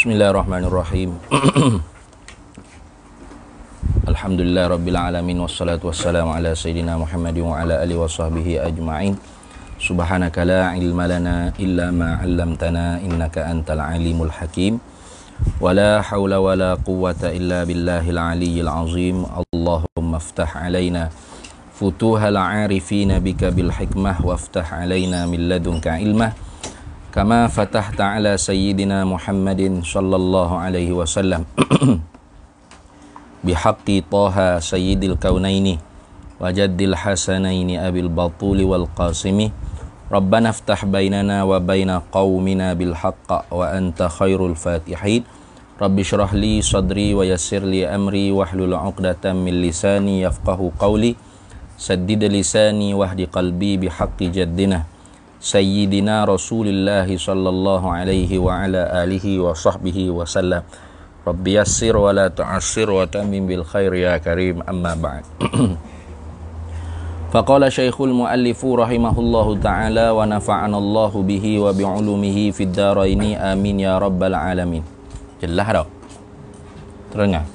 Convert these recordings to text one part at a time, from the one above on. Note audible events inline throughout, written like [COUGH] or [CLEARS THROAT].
بسم الله الرحمن الرحيم الحمد لله رب العالمين والصلاة والسلام على سيدنا محمد وعلى آله وصحبه أجمعين سبحانك لا علم لنا إلا ما علمتنا إنك أنت العليم الحكيم ولا حول ولا قوة إلا بالله العلي العظيم اللهم افتح علينا فتوح العارفين بك بالحكمة وافتح علينا من لدنك علمه كما فتحت على سيدنا محمد صلى الله عليه وسلم [CLEARS THROAT] بحق طه سيد الكونين وجد الحسنين أبي البطول والقاسم ربنا افتح بيننا وبين قومنا بالحق وأنت خير الفاتحين رب اشرح لي صدري ويسر لي أمري واحلل عقدة من لساني يفقه قولي سدد لساني واهد قلبي بحق جدنا Sayyidina Rasulullah sallallahu alaihi wa ala alihi wa sahbihi wa sallam. Rabbi yassir wa la tu'assir wa tamim bil khair ya karim amma ba'd. [CLEARS THROAT] Faqala shaykhul muallifu rahimahullahu ta'ala wa nafa'an Allahu bihi wa bi fid daraini amin ya rabbal alamin. Jelah dah. Terengah.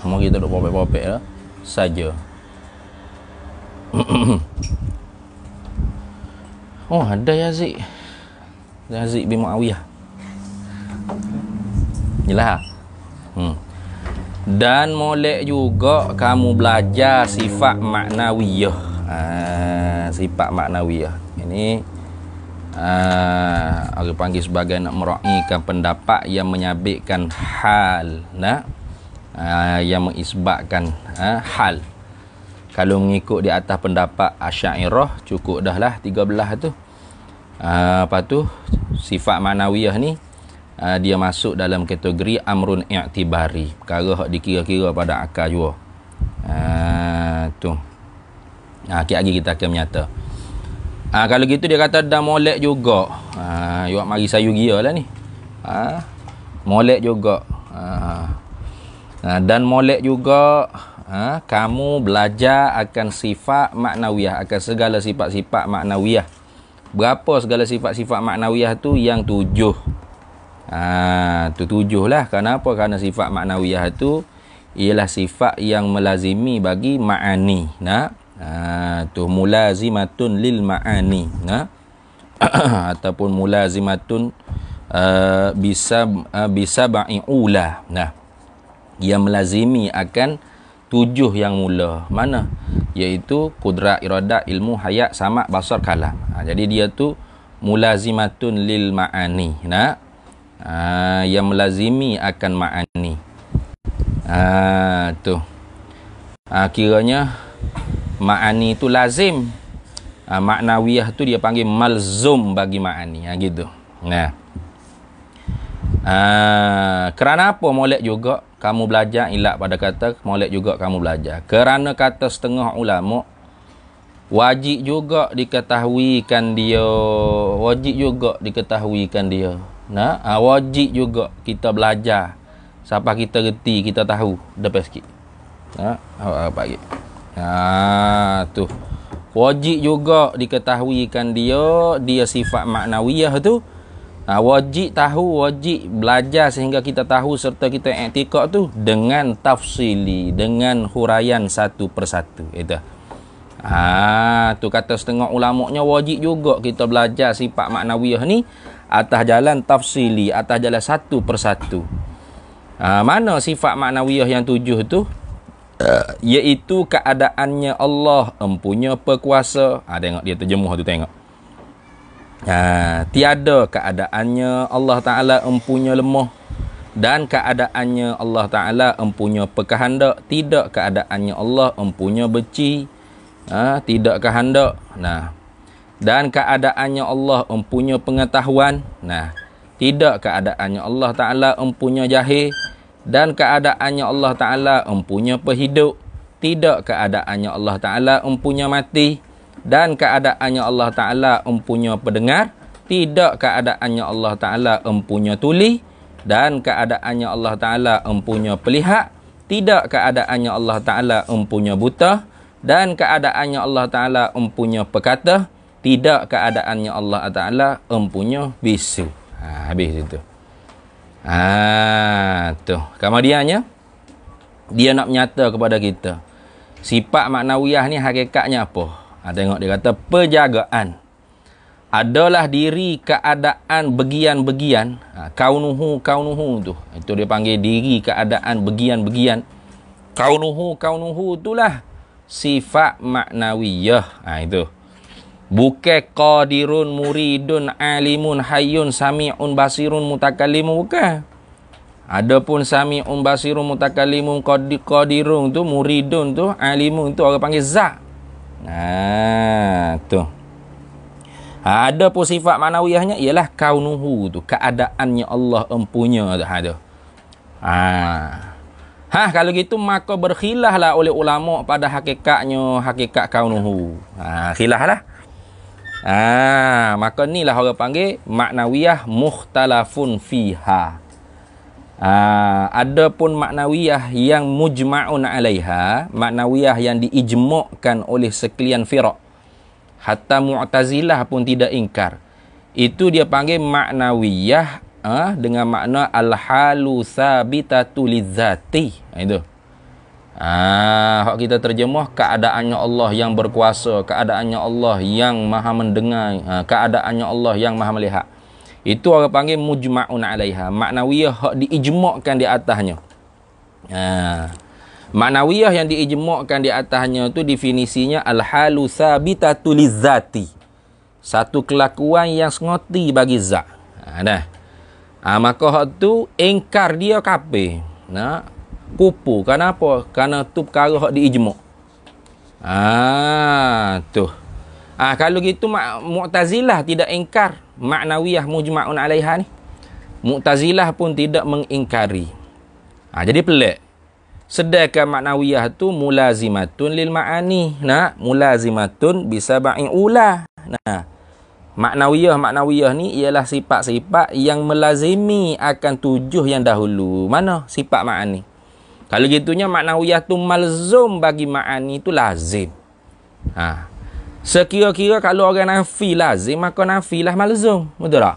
Semua kita duduk bopek-bopek lah. Saja. [CLEARS THROAT] Oh ada Yazid Yazid bin Muawiyah Yelah hmm. Dan molek juga Kamu belajar sifat maknawiyah ha, Sifat maknawiyah Ini uh, ah, Orang panggil sebagai nak meraihkan pendapat Yang menyabitkan hal Nak uh, Yang mengisbatkan uh, Hal kalau mengikut di atas pendapat Asyairah cukup dah lah 13 tu uh, lepas tu sifat manawiyah ni uh, dia masuk dalam kategori amrun i'tibari perkara yang dikira-kira pada akal jua uh, tu nah, uh, lagi kita akan menyata uh, kalau gitu dia kata dah molek juga uh, you nak mari sayu gila lah ni uh, molek juga uh, uh, dan molek juga uh, ha, kamu belajar akan sifat maknawiyah, akan segala sifat-sifat maknawiyah. Berapa segala sifat-sifat maknawiyah tu yang tujuh? Ha, tu tujuh lah. Kenapa? Kerana sifat maknawiyah tu ialah sifat yang melazimi bagi ma'ani. Nah, ha, tu mulazimatun lil ma'ani. Nah, [CLEARS THROAT] ataupun mulazimatun uh, bisa uh, bisa ba'i'ula. Nah, yang melazimi akan tujuh yang mula mana iaitu kudrat iradat ilmu hayat sama basar kalam ha, jadi dia tu mulazimatun lil maani nak ha, yang melazimi akan maani ha, tu ha, kiranya maani tu lazim ha, maknawiyah tu dia panggil malzum bagi maani ha, gitu nah ha, kerana apa molek juga kamu belajar ilat pada kata molek juga kamu belajar kerana kata setengah ulama wajib juga diketahuikan dia wajib juga diketahuikan dia nah ha, wajib juga kita belajar siapa kita reti kita tahu depan sikit nah ha, apa pagi ha, ah, tu wajib juga diketahuikan dia dia sifat maknawiyah tu Ha, wajib tahu, wajib belajar sehingga kita tahu serta kita etikot tu dengan tafsili, dengan huraian satu persatu. Itu. Ha, ah, tu kata setengah ulama'nya wajib juga kita belajar sifat maknawiyah ni atas jalan tafsili, atas jalan satu persatu. Ha, mana sifat maknawiyah yang tujuh tu? iaitu keadaannya Allah empunya perkuasa. Ha, tengok dia terjemuh tu tengok. Ha, tiada keadaannya Allah Ta'ala empunya lemah dan keadaannya Allah Ta'ala empunya pekahandak tidak keadaannya Allah empunya beci ha, tidak kehanda nah dan keadaannya Allah empunya pengetahuan nah tidak keadaannya Allah Ta'ala empunya jahil dan keadaannya Allah Ta'ala empunya pehidup tidak keadaannya Allah Ta'ala empunya mati dan keadaannya Allah Ta'ala empunya pendengar, tidak keadaannya Allah Ta'ala empunya tuli, dan keadaannya Allah Ta'ala empunya pelihat, tidak keadaannya Allah Ta'ala empunya buta, dan keadaannya Allah Ta'ala empunya pekata, tidak keadaannya Allah Ta'ala empunya bisu. Ha, habis itu. Ha, tu. Kemudiannya, dia nak menyata kepada kita, sifat maknawiah ni hakikatnya apa? Ha, tengok dia kata penjagaan. Adalah diri keadaan begian-begian. Ha, kaunuhu, kaunuhu tu. Itu dia panggil diri keadaan begian-begian. Kaunuhu, kaunuhu itulah sifat maknawiyah. Ha, itu. Bukai qadirun muridun alimun hayun sami'un basirun mutakallimu. Bukan. Adapun sami'un basirun mutakalimun qadirun tu muridun tu alimun tu orang panggil zat Nah, tu. Ha, ada pun sifat manawiyahnya ialah kaunuhu tu, keadaannya Allah empunya tu ada. Ha, ha. Ha, kalau gitu maka berkhilahlah oleh ulama pada hakikatnya hakikat kaunuhu. Ha, khilahlah. Ha, maka inilah orang panggil maknawiyah mukhtalafun fiha. Ah, ada pun maknawiyah yang mujma'un alaiha, maknawiyah yang diijmukkan oleh sekalian firak. Hatta Mu'tazilah pun tidak ingkar. Itu dia panggil maknawiyah uh, dengan makna al-halu sabitatu lizzati. Ah, itu. Ah, uh, kita terjemah keadaannya Allah yang berkuasa, keadaannya Allah yang maha mendengar, uh, keadaannya Allah yang maha melihat. Itu orang panggil mujma'un alaiha. Maknawiyah hak diijmakkan di atasnya. Ha. Maknawiyah yang diijmokkan di atasnya tu definisinya al-halu sabitatu lizzati. Satu kelakuan yang sengoti bagi zat. Ha, dah. Ha, maka hak tu engkar dia kape. Nah, kupu. Kenapa? Karena tu perkara hak diijmak. Ah, ha, tu. Ha, kalau gitu mak, Mu'tazilah tidak ingkar maknawiyah mujma'un alaiha ni. Mu'tazilah pun tidak mengingkari. Ha, jadi pelik. Sedekah maknawiyah tu mulazimatun lil ma'ani. Nah, mulazimatun bisa ba'in ula. Nah. Maknawiyah maknawiyah ni ialah sifat-sifat yang melazimi akan tujuh yang dahulu. Mana sifat ma'ani? Kalau gitunya maknawiyah tu malzum bagi ma'ani tu lazim. Ha. Sekira-kira kalau orang nafi lazim, maka nafi lah malzum. Betul tak?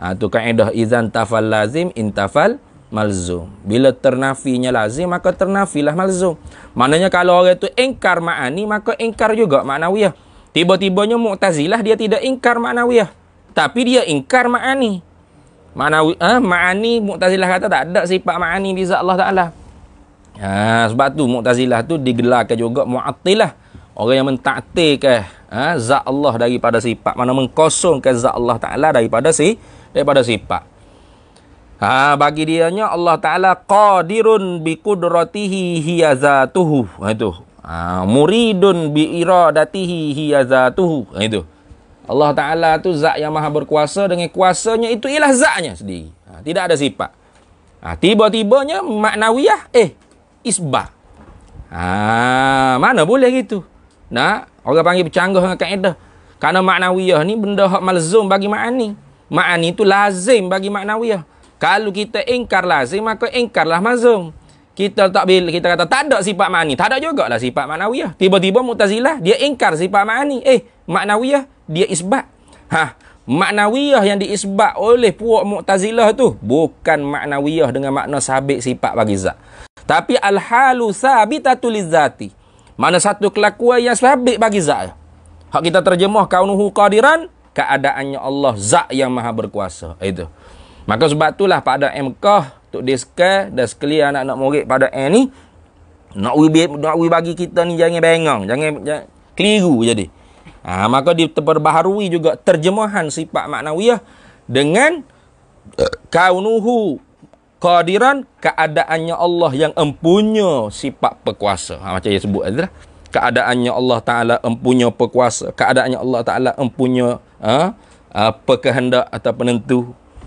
Ha, itu kaedah izan tafal lazim, intafal malzum. Bila ternafinya lazim, maka ternafilah malzum. Maknanya kalau orang tu ingkar ma'ani, maka ingkar juga maknawiyah. Tiba-tibanya mu'tazilah, dia tidak ingkar maknawiyah. Tapi dia ingkar ma'ani. Ma'ani, eh, ha, ma'ani mu'tazilah kata tak ada sifat ma'ani di Allah Ta'ala. Ha, sebab tu mu'tazilah tu digelarkan juga mu'atilah. Orang yang mentaktirkan eh ha, zat Allah daripada sifat. Mana mengkosongkan zat Allah Ta'ala daripada si daripada sifat. Ha, bagi dia nya Allah Ta'ala qadirun bi kudratihi hiya zatuhu. Ha, itu. Ha, muridun bi iradatihi hiya zatuhu. Ha, itu. Allah Ta'ala tu zat yang maha berkuasa dengan kuasanya itu ialah zatnya sendiri. Ha, tidak ada sifat. Ha, tiba-tibanya maknawiyah eh isbah. Ha, mana boleh gitu? Nah, orang panggil bercanggah dengan kaedah. Karena maknawiyah ni benda hak malzum bagi makani. Makani tu lazim bagi maknawiyah. Kalau kita ingkar lazim, maka ingkarlah mazum. Kita tak bila, kita kata tak ada sifat ma'ani. Tak ada jugalah sifat maknawiyah. Tiba-tiba mutazilah, dia ingkar sifat ma'ani. Eh, maknawiyah, dia isbat. Hah, maknawiyah yang diisbat oleh puak mutazilah tu, bukan maknawiyah dengan makna sabit sifat bagi zat. Tapi al-halu sabitatu lizzati. Mana satu kelakuan yang sabit bagi zat. Hak kita terjemah kaunuhu qadiran, keadaannya Allah zat yang maha berkuasa. Itu. Maka sebab itulah pada MK, untuk diska dan sekalian anak-anak murid pada N ni, nak ubi, nak ubi bagi kita ni jangan bengong. Jangan, jangan keliru jadi. Ha, maka diperbaharui juga terjemahan sifat maknawiyah dengan eh, kaunuhu qadiran keadaannya Allah yang empunya sifat pekuasa, ha, macam dia sebut tadi lah keadaannya Allah taala empunya pekuasa, keadaannya Allah taala empunya ha, apa ha, kehendak atau penentu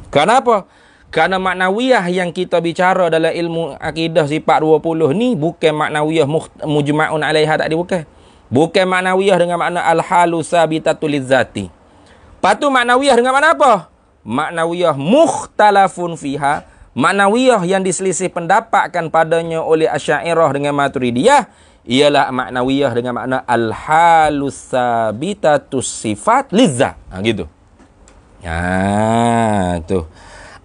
kenapa kerana maknawiyah yang kita bicara dalam ilmu akidah sifat 20 ni bukan maknawiyah mujma'un alaiha tak dibuka. Bukan maknawiyah dengan makna al-halu sabitatul lizati. Patu maknawiyah dengan makna apa? Maknawiyah mukhtalafun fiha. Maknawiyah yang diselisih pendapatkan padanya oleh Asyairah dengan Maturidiyah ialah maknawiyah dengan makna al-halus sabitatus sifat lizzah. Ha, gitu. Ya, tu.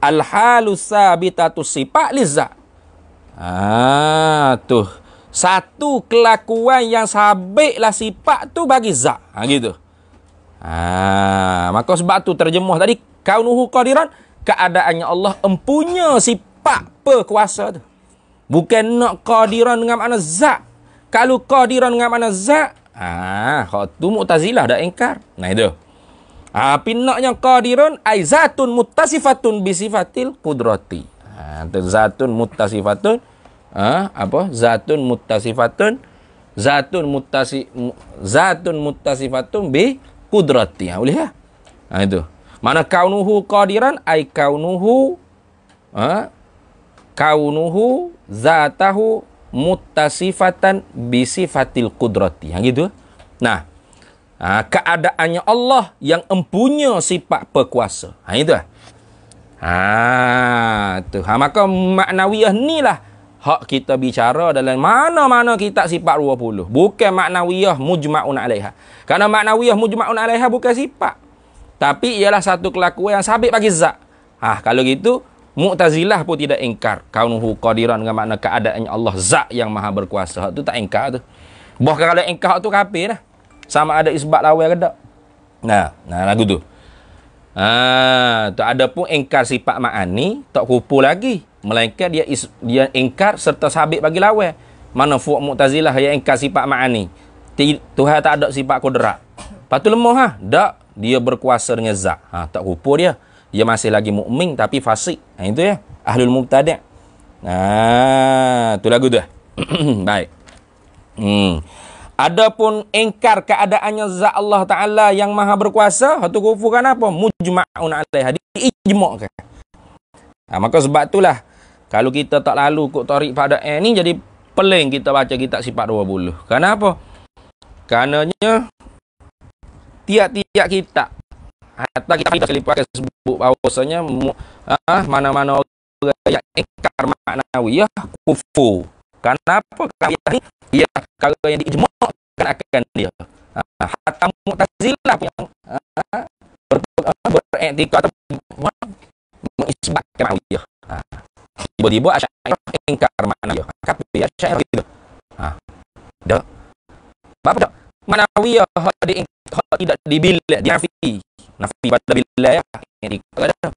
Al-halus sabitatus sifat lizzah. Ha, tu. Satu kelakuan yang sabitlah sifat tu bagi zat. Ha, gitu. Ha, maka sebab tu terjemah tadi, kaunuhu qadiran, keadaannya Allah empunya sifat perkuasa tu. Bukan nak qadiran dengan mana zat. Kalau qadiran dengan mana zat, ah, ha, kau tu mu'tazilah dah ingkar. Nah itu. Ah, pinaknya qadiran ai zatun mutasifatun bisifatil qudrati. Ah, zatun mutasifatun ah, apa? Zatun mutasifatun zatun mutasi zatun mutasifatun bi qudrati. Ah, boleh ya? Ah itu. Mana kaunuhu qadiran ai kaunuhu ha? kaunuhu zatahu muttasifatan bi sifatil qudrati. Ha gitu. Nah, ha, keadaannya Allah yang empunya sifat perkuasa. Ha itu. Ha tu. Ha maka maknawiyah nilah hak kita bicara dalam mana-mana kitab sifat 20. Bukan maknawiyah mujma'un alaiha. Karena maknawiyah mujma'un alaiha bukan sifat tapi ialah satu kelakuan yang sabit bagi zat. Ha, kalau gitu, Mu'tazilah pun tidak ingkar. Kaunuhu qadiran dengan makna keadaannya Allah zat yang maha berkuasa. Itu tak ingkar tu. Bahkan kalau ingkar tu kafir lah. Sama ada isbat lawan ke tak. Nah, nah lagu tu. Ha, tak ada pun ingkar sifat ma'ani, tak kupu lagi. Melainkan dia is, dia ingkar serta sabit bagi lawan. Mana fu' mu'tazilah yang ingkar sifat ma'ani. Tuhan tak ada sifat kudrak. Lepas tu lemah ha? Tak dia berkuasa dengan zat. Ha, tak rupa dia. Dia masih lagi mukmin tapi fasik. Ha, itu ya. Ahlul Mubtadak. Ha, itu lagu tu. [CLEARS THROAT] Baik. Hmm. Adapun engkar keadaannya zat Allah Ta'ala yang maha berkuasa. Itu kufurkan apa? Mujma'un alaih. Dia ijma'kan. Ha, maka sebab itulah. Kalau kita tak lalu kot tarik pada eh, ni jadi peling kita baca kitab sifat 20. Kenapa? Karenanya tiap-tiap kita, hatta kita kita lipat sebut bahawasanya ah, mana-mana orang yang ingkar makna ya kufu. kenapa kerana ini ia ya, kalau yang diijmakkan akan dia ah, hatta mu'tazilah pun ah, ber, ah, beretika atau mengisbatkan maknawi ya ah, tiba-tiba asyairah ingkar makna ya kata dia asyairah gitu ah, dah apa dah maknawi ya diingkar kalau tidak dibilik dia nafi nafi pada bila ya ini ada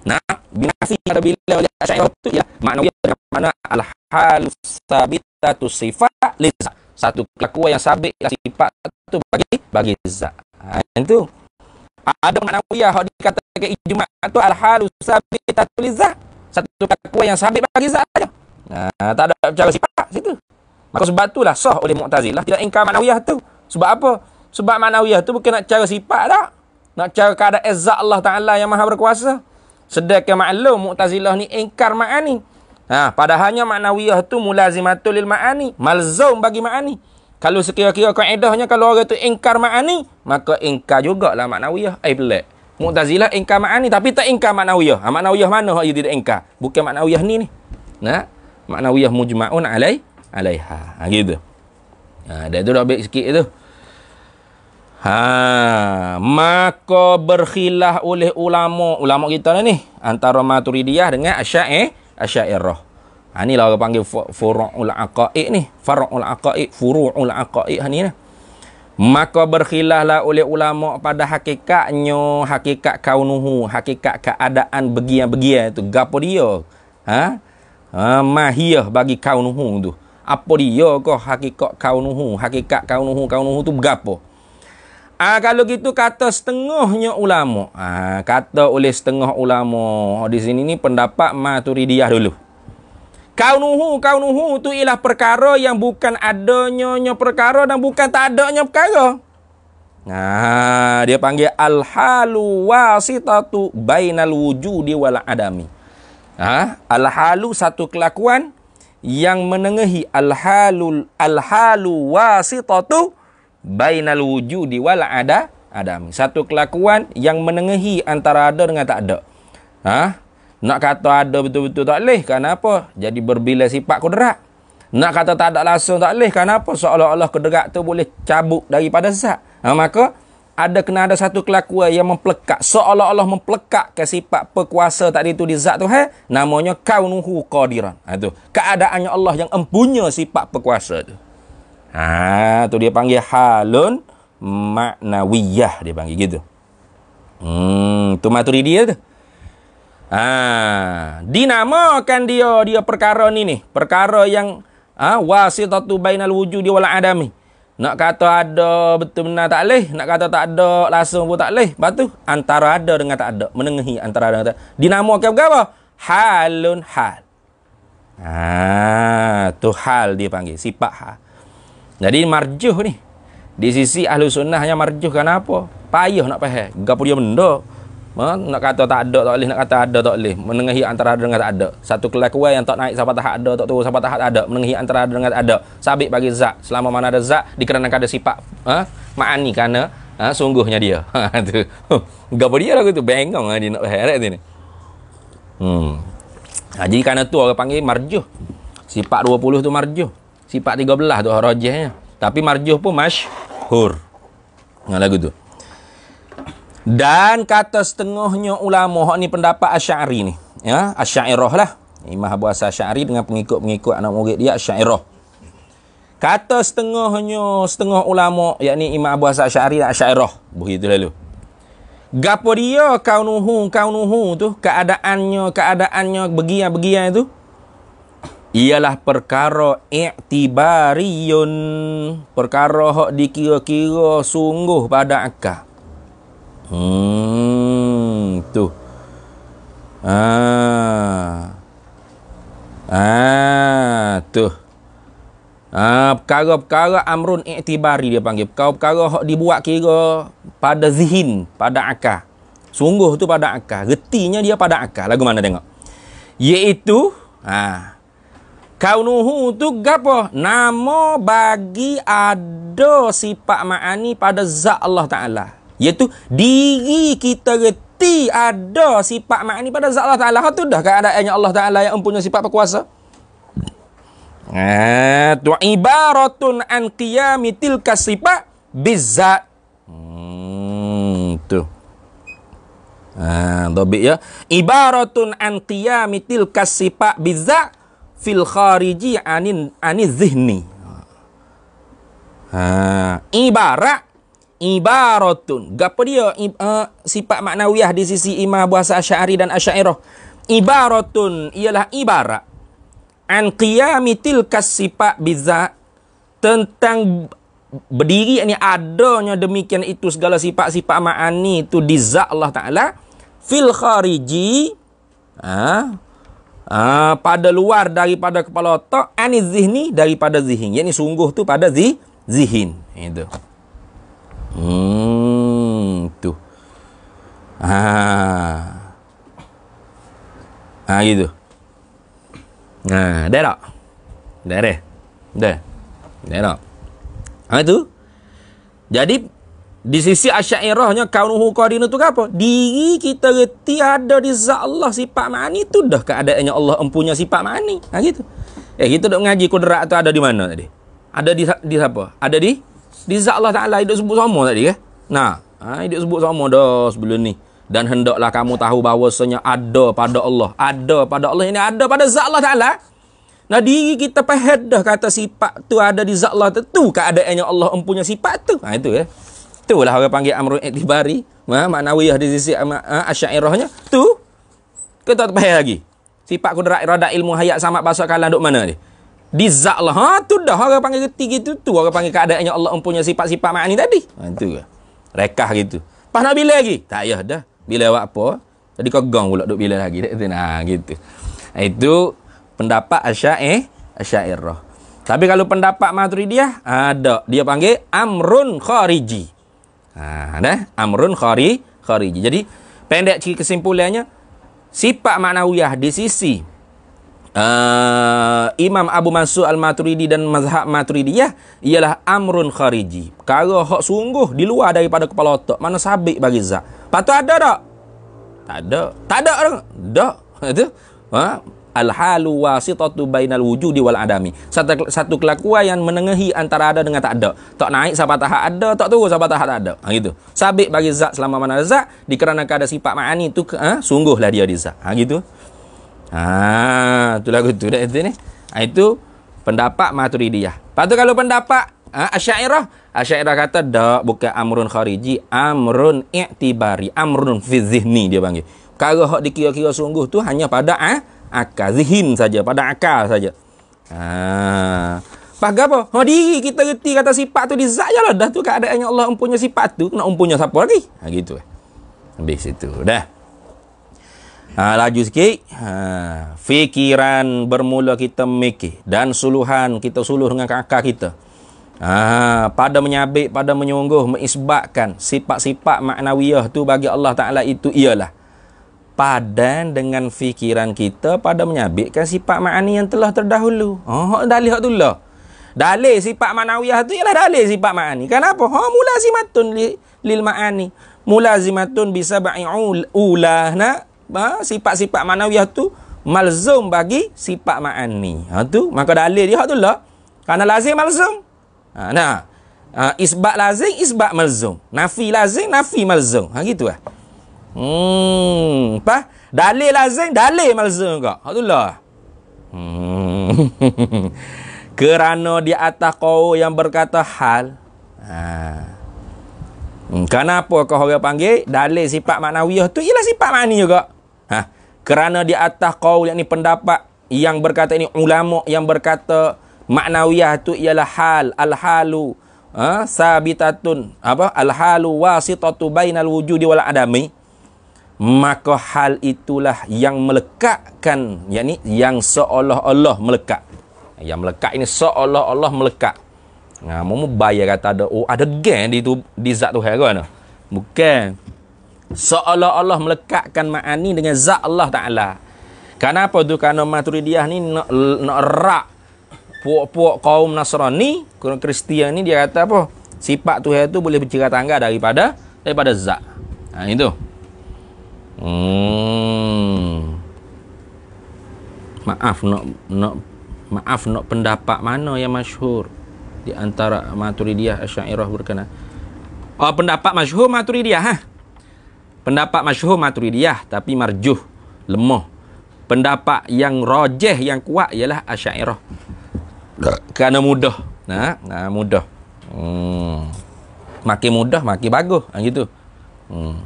nah binafi pada bila oleh asyair itu ya maknanya dengan mana al hal sabitatu sifat liza satu kelakuan yang sabit yang sifat itu bagi bagi zat ha, itu ada maknanya hak dikatakan ijma atau al hal sabitatu liza satu kelakuan yang sabit bagi zat saja nah ha, tak ada cara sifat situ maka sebab itulah sah oleh mu'tazilah tidak ingkar maknanya tu sebab apa sebab ma'nawiyah tu bukan nak cara sifat tak? Nak cara keadaan izzat Allah Ta'ala yang maha berkuasa. Sedekah maklum, Mu'tazilah ni engkar ma'ani. Ha, padahalnya ma'nawiyah tu mulazimatul lil ma'ani. Malzum bagi ma'ani. Kalau sekiranya kira kaedahnya, kalau orang tu engkar ma'ani, maka engkar jugalah ma'nawiyah. Eh, pelik. Mu'tazilah engkar ma'ani, tapi tak engkar ma'nawiyah. Ha, ma'nawiyah mana dia tidak engkar? Bukan ma'nawiyah ni ni. Nah, ma'nawiyah mujma'un alaih alaiha. Ha, gitu. Ha, dia tu dah baik sikit tu. Ha, maka berkhilah oleh ulama ulama kita ni antara Maturidiyah dengan Asy'ariyah, Asy'ariyah. Ha lah orang panggil furu'ul aqaid ni, furu'ul aqaid, furu'ul aqaid ni lah. Maka berkhilahlah oleh ulama pada hakikatnya, hakikat kaunuhu, hakikat keadaan begian-begian itu. Gapo dia? Ha? ha mahiyah bagi kaunuhu tu. Apa dia kau hakikat kaunuhu, hakikat kaunuhu, kaunuhu tu gapo? Ha, kalau gitu kata setengahnya ulama. Ha, kata oleh setengah ulama. Oh, di sini ni pendapat Maturidiyah dulu. Kau nuhu, kau nuhu itu ialah perkara yang bukan adanya perkara dan bukan tak adanya perkara. Nah, ha, dia panggil al-halu wasitatu bainal wujudi wal adami. Ah, ha, al-halu satu kelakuan yang menengahi al-halul al-halu wasitatu bainal wujudi wal ada adam satu kelakuan yang menengahi antara ada dengan tak ada ha nak kata ada betul-betul tak leh kenapa jadi berbila sifat kudrat nak kata tak ada langsung tak leh kenapa seolah-olah kudrat tu boleh cabut daripada zat ha maka ada kena ada satu kelakuan yang memplekat seolah-olah memplekat ke sifat perkuasa tadi tu di zat tu hai? namanya kaunuhu qadiran ha tu keadaannya Allah yang empunya sifat perkuasa tu Ha, tu dia panggil halun maknawiyah dia panggil gitu. Hmm, tu maturi dia tu. Ha, dinamakan dia dia perkara ni ni, perkara yang ha, wasitatu bainal wujud wal adami. Nak kata ada betul benar tak leh, nak kata tak ada langsung pun tak leh. Batu antara ada dengan tak ada, menengahi antara ada dengan tak. Dinamakan apa? Halun hal. Ha, tu hal dia panggil, sifat hal. Jadi marjuh ni. Di sisi ahlu sunnah yang marjuh kenapa? Payuh nak pahal. Gapur dia benda. Ha? Nak kata tak ada tak boleh. Nak kata ada tak boleh. Menengahi antara ada dengan tak ada. Satu kelakuan yang tak naik sampai tahap ada. Tak turun sampai tahap tak ada. Menengahi antara ada dengan tak ada. Sabit bagi zat. Selama mana ada zat. Dikarenakan ada sifat. Ha? Ma'ani kerana ha? sungguhnya dia. [LAUGHS] Ha, tu. [LAUGHS] Gapur dia lah tu. Bengong lah dia nak pahal. Right, lah hmm. Ha, jadi kerana tu orang panggil marjuh. Sifat 20 tu marjuh sifat 13 tu orang rajih ya. tapi marjuh pun masyhur dengan lagu tu dan kata setengahnya ulama hak ni pendapat asy'ari ni ya asy'irah lah imam abu asy'ari Asya dengan pengikut-pengikut anak murid dia asy'irah kata setengahnya setengah ulama yakni imam abu asy'ari dan asy'irah begitu lalu Gapo dia kaunuhu kaunuhu tu keadaannya keadaannya begian begian itu ialah perkara i'tibariyun perkara hok dikira-kira sungguh pada akal hmm tu ah ah tu ah perkara-perkara amrun i'tibari dia panggil perkara-perkara hok dibuat kira pada zihin pada akal sungguh tu pada akal getinya dia pada akal lagu mana tengok iaitu ah Kaunuhu tu gapo? Nama bagi ada sifat ma'ani pada zat Allah Ta'ala. Iaitu diri kita reti ada sifat ma'ani pada zat Allah Ta'ala. Itu ha, dah keadaannya Allah Ta'ala yang mempunyai sifat Eh tu ibaratun an qiyami tilka sifat bizat. Hmm, tu. Ah, dobik ya. Ibaratun an qiyami tilka sifat bizat fil khariji anin anin zihni. Ha, ibarat ibaratun. Gapo dia I, uh, sifat maknawiyah di sisi imam bahasa Asy'ari dan Asy'ariyah? Ibaratun ialah ibarat an qiyami tilkas sifat biza tentang berdiri ini adanya demikian itu segala sifat-sifat ma'ani itu di Allah Ta'ala fil khariji ha? uh, pada luar daripada kepala otak ani zihni daripada zihin yakni sungguh tu pada zi, zihin itu hmm tu ha ha gitu ha dah tak dah dah dah dah tak ha tu jadi di sisi asyairahnya kaunuhu qarinu tu apa? Diri kita reti ada di zat Allah sifat mani tu dah keadaannya Allah empunya sifat mani. Ha gitu. Eh kita nak mengaji kudrat tu ada di mana tadi? Ada di di siapa? Ada di di zat Allah Taala itu sebut sama tadi ke? Nah, ha hidup sebut sama dah sebelum ni. Dan hendaklah kamu tahu bahawasanya ada pada Allah. Ada pada Allah ini ada pada zat Allah Taala. Nah diri kita pahedah kata sifat tu ada di zat Allah tu keadaannya Allah empunya sifat tu. nah ha, itu ya. Tu lah orang panggil Amrul Iktibari. Ha, maknawiyah di sisi ha, asyairahnya. Tu. Kau tak payah lagi. Sifat kudrat irada ilmu hayat sama bahasa kalam duk mana ni? Di za'lah. Ha, tu dah orang panggil ketiga tu. Tu orang panggil keadaannya Allah mempunyai sifat-sifat makna ni tadi. Ha, tu ke. Rekah gitu. Pas nak bila lagi? Tak payah dah. Bila awak apa? Jadi kau gong pula duk bila lagi. Nah, gitu. Ha, itu pendapat asyair. Asyairah. Tapi kalau pendapat Maturidiyah, ada. Dia panggil Amrun Khariji. Ha, nah amrun khari khariji jadi pendek cik kesimpulannya sifat ma'nawiyah di sisi uh, Imam Abu Mansur Al-Maturidi dan Mazhab Ya, ialah amrun khariji. Perkara hak sungguh di luar daripada kepala otak. Mana sabik bagi zak? Patut ada tak? Tak ada. Tak ada orang. Tak. [LAUGHS] Itu. Ha? Al-halu wasitatu bainal wujudi wal adami. Satu, satu kelakuan yang menengahi antara ada dengan tak ada. Tak naik sampai tahap ada, tak turun sampai tahap tak ada. Ha gitu. Sabit bagi zat selama mana ada zat, dikarenakan ada sifat ma'ani tu ha, sungguhlah dia di zat. Ha gitu. Ha itulah gitu dah itu ni. Ha, itu pendapat Maturidiyah. Patut kalau pendapat ha, Asy'ariyah, Asy'ariyah kata dak bukan amrun khariji, amrun i'tibari, amrun fi dia panggil. Kalau hak dikira-kira sungguh tu hanya pada ha, akal zihin saja pada akal saja ha apa ha diri kita reti kata sifat tu di zat jalah dah tu keadaannya Allah empunya sifat tu nak empunya siapa lagi ha gitu eh. habis itu dah ha, laju sikit ha fikiran bermula kita mikir dan suluhan kita suluh dengan akal kita Ha, pada menyabik, pada menyungguh, mengisbatkan sifat-sifat maknawiyah tu bagi Allah Ta'ala itu ialah sepadan dengan fikiran kita pada menyabitkan sifat ma'ani yang telah terdahulu. Oh, dalih tu lah. Dalih sifat ma'nawiyah tu ialah dalih sifat ma'ani. Kenapa? Oh, ha, mula zimatun li, lil ma'ani. Mula zimatun bisa ba'i ulah nak. Ha, sifat-sifat ma'nawiyah tu malzum bagi sifat ma'ani. Ha, tu. Maka dalih dia tu lah. Kerana lazim malzum. Ha, nah. Ha, isbat lazim, isbat malzum. Nafi lazim, nafi malzum. Ha, gitu lah. Eh? Hmm, apa? Dalil lazim, dalil malzum juga. Hak Hmm. [LAUGHS] Kerana di atas kau yang berkata hal. Ha. Hmm. kenapa kau orang panggil dalil sifat maknawiyah tu ialah sifat mani juga. Ha. Kerana di atas kau yang ni pendapat yang berkata ini ulama yang berkata maknawiyah tu ialah hal al-halu ha? sabitatun apa al-halu wasitatu bainal wujudi wal adami maka hal itulah yang melekatkan yakni yang seolah-olah melekat yang melekat ini seolah-olah melekat ha nah, mu bayar kata ada oh ada gen di tu di zat tuhan kan bukan seolah-olah melekatkan makani dengan zat Allah taala kenapa tu kerana maturidiyah ni nak nak rak puak-puak kaum nasrani kaum kristian ni dia kata apa sifat tuhan tu boleh bercerita tangga daripada daripada zat ha nah, itu Hmm. Maaf nak nak maaf nak pendapat mana yang masyhur di antara Maturidiyah Asy'ariyah berkenaan. Oh, pendapat masyhur Maturidiyah ha. Pendapat masyhur Maturidiyah tapi marjuh, lemah. Pendapat yang rajih yang kuat ialah Asy'ariyah. Kerana mudah. Nah, ha? ha, nah mudah. Hmm. Makin mudah makin bagus. Ha gitu. Hmm.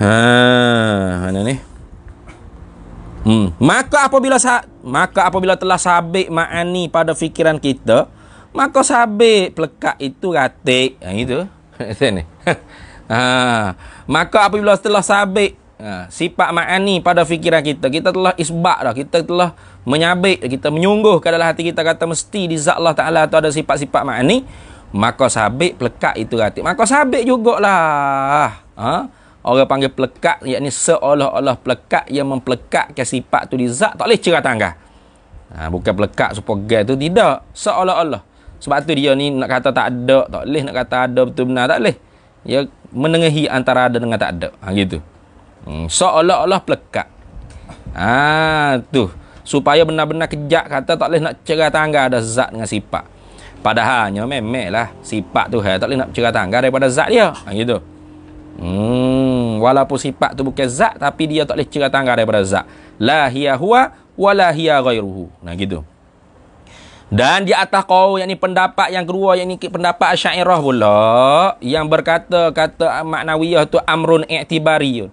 Ha, mana ni? Hmm, maka apabila sa, maka apabila telah sabik makani pada fikiran kita, maka sabik pelekat itu ratik. Ha itu. Ha [LAUGHS] ni. [LAUGHS] Ha, maka apabila telah sabik ha, sifat makani pada fikiran kita, kita telah isbat dah, kita telah menyabik, kita menyungguh ke dalam hati kita kata mesti di zat Allah Taala tu ada sifat-sifat makani, maka sabik pelekat itu ratik. Maka sabik jugaklah. Ha? orang panggil pelekat yakni seolah-olah pelekat yang mempelekatkan sifat tu di zat tak boleh cerah tangga ha, bukan pelekat supaya gay tu tidak seolah-olah sebab tu dia ni nak kata tak ada tak boleh nak kata ada betul benar tak boleh dia menengahi antara ada dengan tak ada ha, gitu hmm, seolah-olah pelekat ha, tu supaya benar-benar kejak kata tak boleh nak cerah tangga ada zat dengan sifat padahalnya memanglah sifat tu ha, tak boleh nak cerah tangga daripada zat dia ha, gitu Hmm, walaupun sifat tu bukan zat tapi dia tak boleh cerita tangga daripada zat. La hiya huwa wa la hiya ghairuhu. Nah gitu. Dan di atas kau yang ni pendapat yang kedua yang ni pendapat Asy'ariyah pula yang berkata kata maknawiyah tu amrun i'tibariyun.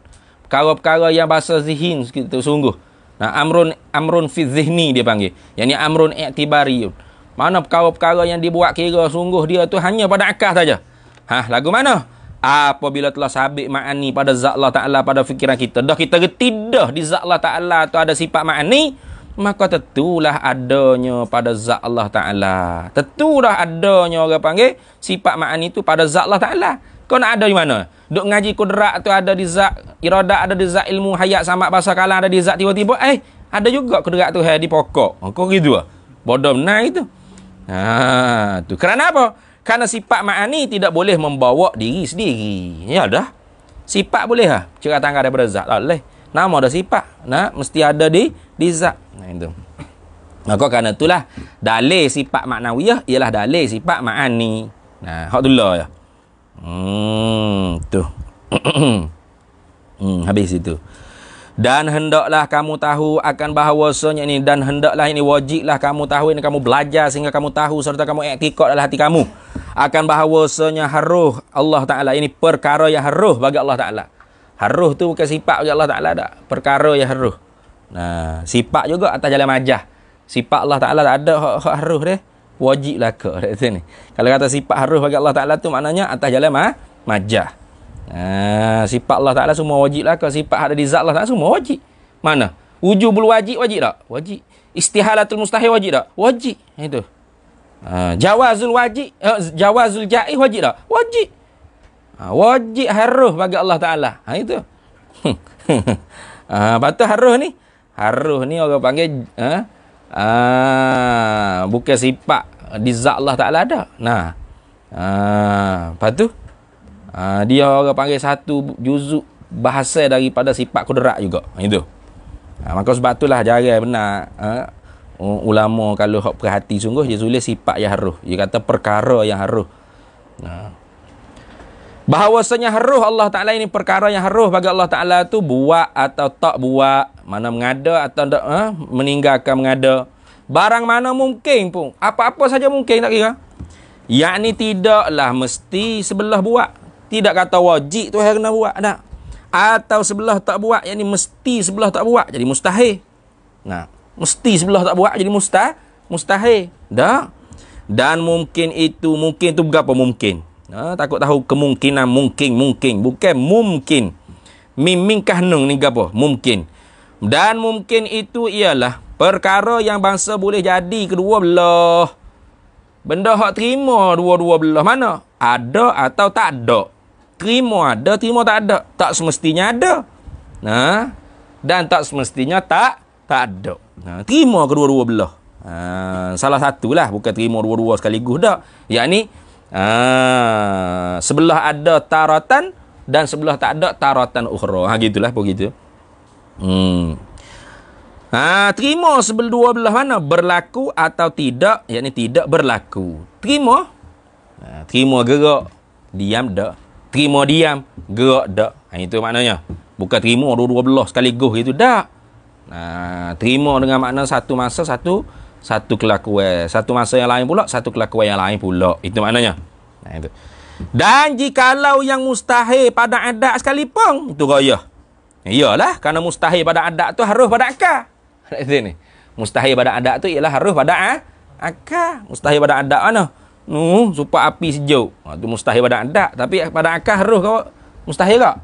Perkara-perkara yang bahasa zihin gitu sungguh. Nah amrun amrun fi zihni dia panggil. Yang ni amrun i'tibariyun. Mana perkara-perkara yang dibuat kira sungguh dia tu hanya pada akal saja. Hah, lagu mana? apabila telah sabit ma'ani pada zat Allah Ta'ala pada fikiran kita dah kita reti dah di zat Allah Ta'ala tu ada sifat ma'ani maka tetulah adanya pada zat Allah Ta'ala tetulah adanya orang panggil sifat ma'ani tu pada zat Allah Ta'ala kau nak ada di mana? Duk ngaji kudrak tu ada di zat irada ada di zat ilmu hayat sama bahasa kalang ada di zat tiba-tiba eh ada juga kudrak tu hai, eh, di pokok oh, kau gitu lah bodoh benar itu Ah, tu kerana apa? Kerana sifat ma'ani tidak boleh membawa diri sendiri. Ya dah. Sifat boleh lah. Cerah tangga daripada zat. Tak lah. boleh. Nama dah sifat. Nah, mesti ada di di zat. Nah, itu. Maka kerana itulah. Dalai sifat maknawiyah ialah dalai sifat ma'ani. Nah, hak tu lah ya. Hmm, tu. [CLEARS THROAT] hmm, habis itu. Dan hendaklah kamu tahu akan bahawasanya ini. Dan hendaklah ini wajiblah kamu tahu ini. Kamu belajar sehingga kamu tahu serta kamu ikhtikot dalam hati kamu akan bahawasanya haruh Allah Ta'ala. Ini perkara yang haruh bagi Allah Ta'ala. Haruh tu bukan sifat bagi Allah Ta'ala tak? Perkara yang haruh. Nah, sifat juga atas jalan majah. Sifat Allah Ta'ala tak ada hak, hak haruh dia. Wajib lah ke. Kata ni. Kalau kata sifat haruh bagi Allah Ta'ala tu maknanya atas jalan ma majah. Nah, sifat Allah Ta'ala semua wajib lah ke. Sifat ada di zat Allah Ta'ala semua wajib. Mana? Wujubul wajib wajib tak? Wajib. Istihalatul mustahil wajib tak? Wajib. Itu. Ha, jawazul wajib, eh, jawazul jai wajib tak? Wajib. Ha, wajib harus bagi Allah Ta'ala. Ha, itu. [LAUGHS] ha, lepas tu harus ni. Harus ni orang panggil, ha? ha bukan sifat di zat Allah Ta'ala ada. Nah. Ha, lepas tu, ha, dia orang panggil satu juzuk bahasa daripada sifat kudrak juga. Ha, itu. Ha, maka sebab itulah jarang benar. Ha, Oh, ulama kalau hok perhati sungguh dia tulis sifat yang haruh. Dia kata perkara yang haruh. Nah. Ha. Bahawasanya haruh Allah Ta'ala ini perkara yang haruh bagi Allah Ta'ala tu buat atau tak buat. Mana mengada atau tak, ha? meninggalkan mengada. Barang mana mungkin pun. Apa-apa saja mungkin tak kira. Yang ni tidaklah mesti sebelah buat. Tidak kata wajib tu yang kena buat. Tak? Atau sebelah tak buat. Yang ni mesti sebelah tak buat. Jadi mustahil. Nah mesti sebelah tak buat jadi mustah mustahil dah dan mungkin itu mungkin tu berapa mungkin ha, takut tahu kemungkinan mungkin mungkin bukan mungkin miming kahnung ni gapo mungkin dan mungkin itu ialah perkara yang bangsa boleh jadi kedua belah benda hak terima dua-dua belah mana ada atau tak ada terima ada terima tak ada tak semestinya ada nah ha? dan tak semestinya tak tak ada Ha, terima kedua-dua belah. Ha, salah satulah. Bukan terima dua-dua sekaligus tak. Yang ni, ha, sebelah ada taratan dan sebelah tak ada taratan ukhra. Ha, gitulah pun gitu. Hmm. Ha, terima sebelah dua belah mana? Berlaku atau tidak? Yang ni tidak berlaku. Terima. Ha, terima gerak. Diam tak. Terima diam. Gerak tak. Ha, itu maknanya. Bukan terima dua-dua belah sekaligus itu Tak. Ha, terima dengan makna satu masa satu satu kelakuan. Satu masa yang lain pula satu kelakuan yang lain pula. Itu maknanya. Nah itu. Dan jikalau yang mustahil pada adat sekalipun itu raya. Iyalah kerana mustahil pada adat tu harus pada akal. Nak [LAUGHS] sini. Mustahil pada adat tu ialah harus pada ha? akal. Mustahil pada adat mana? Nu, supa api sejuk. Ha, tu mustahil pada adat tapi pada akal harus kau mustahil tak?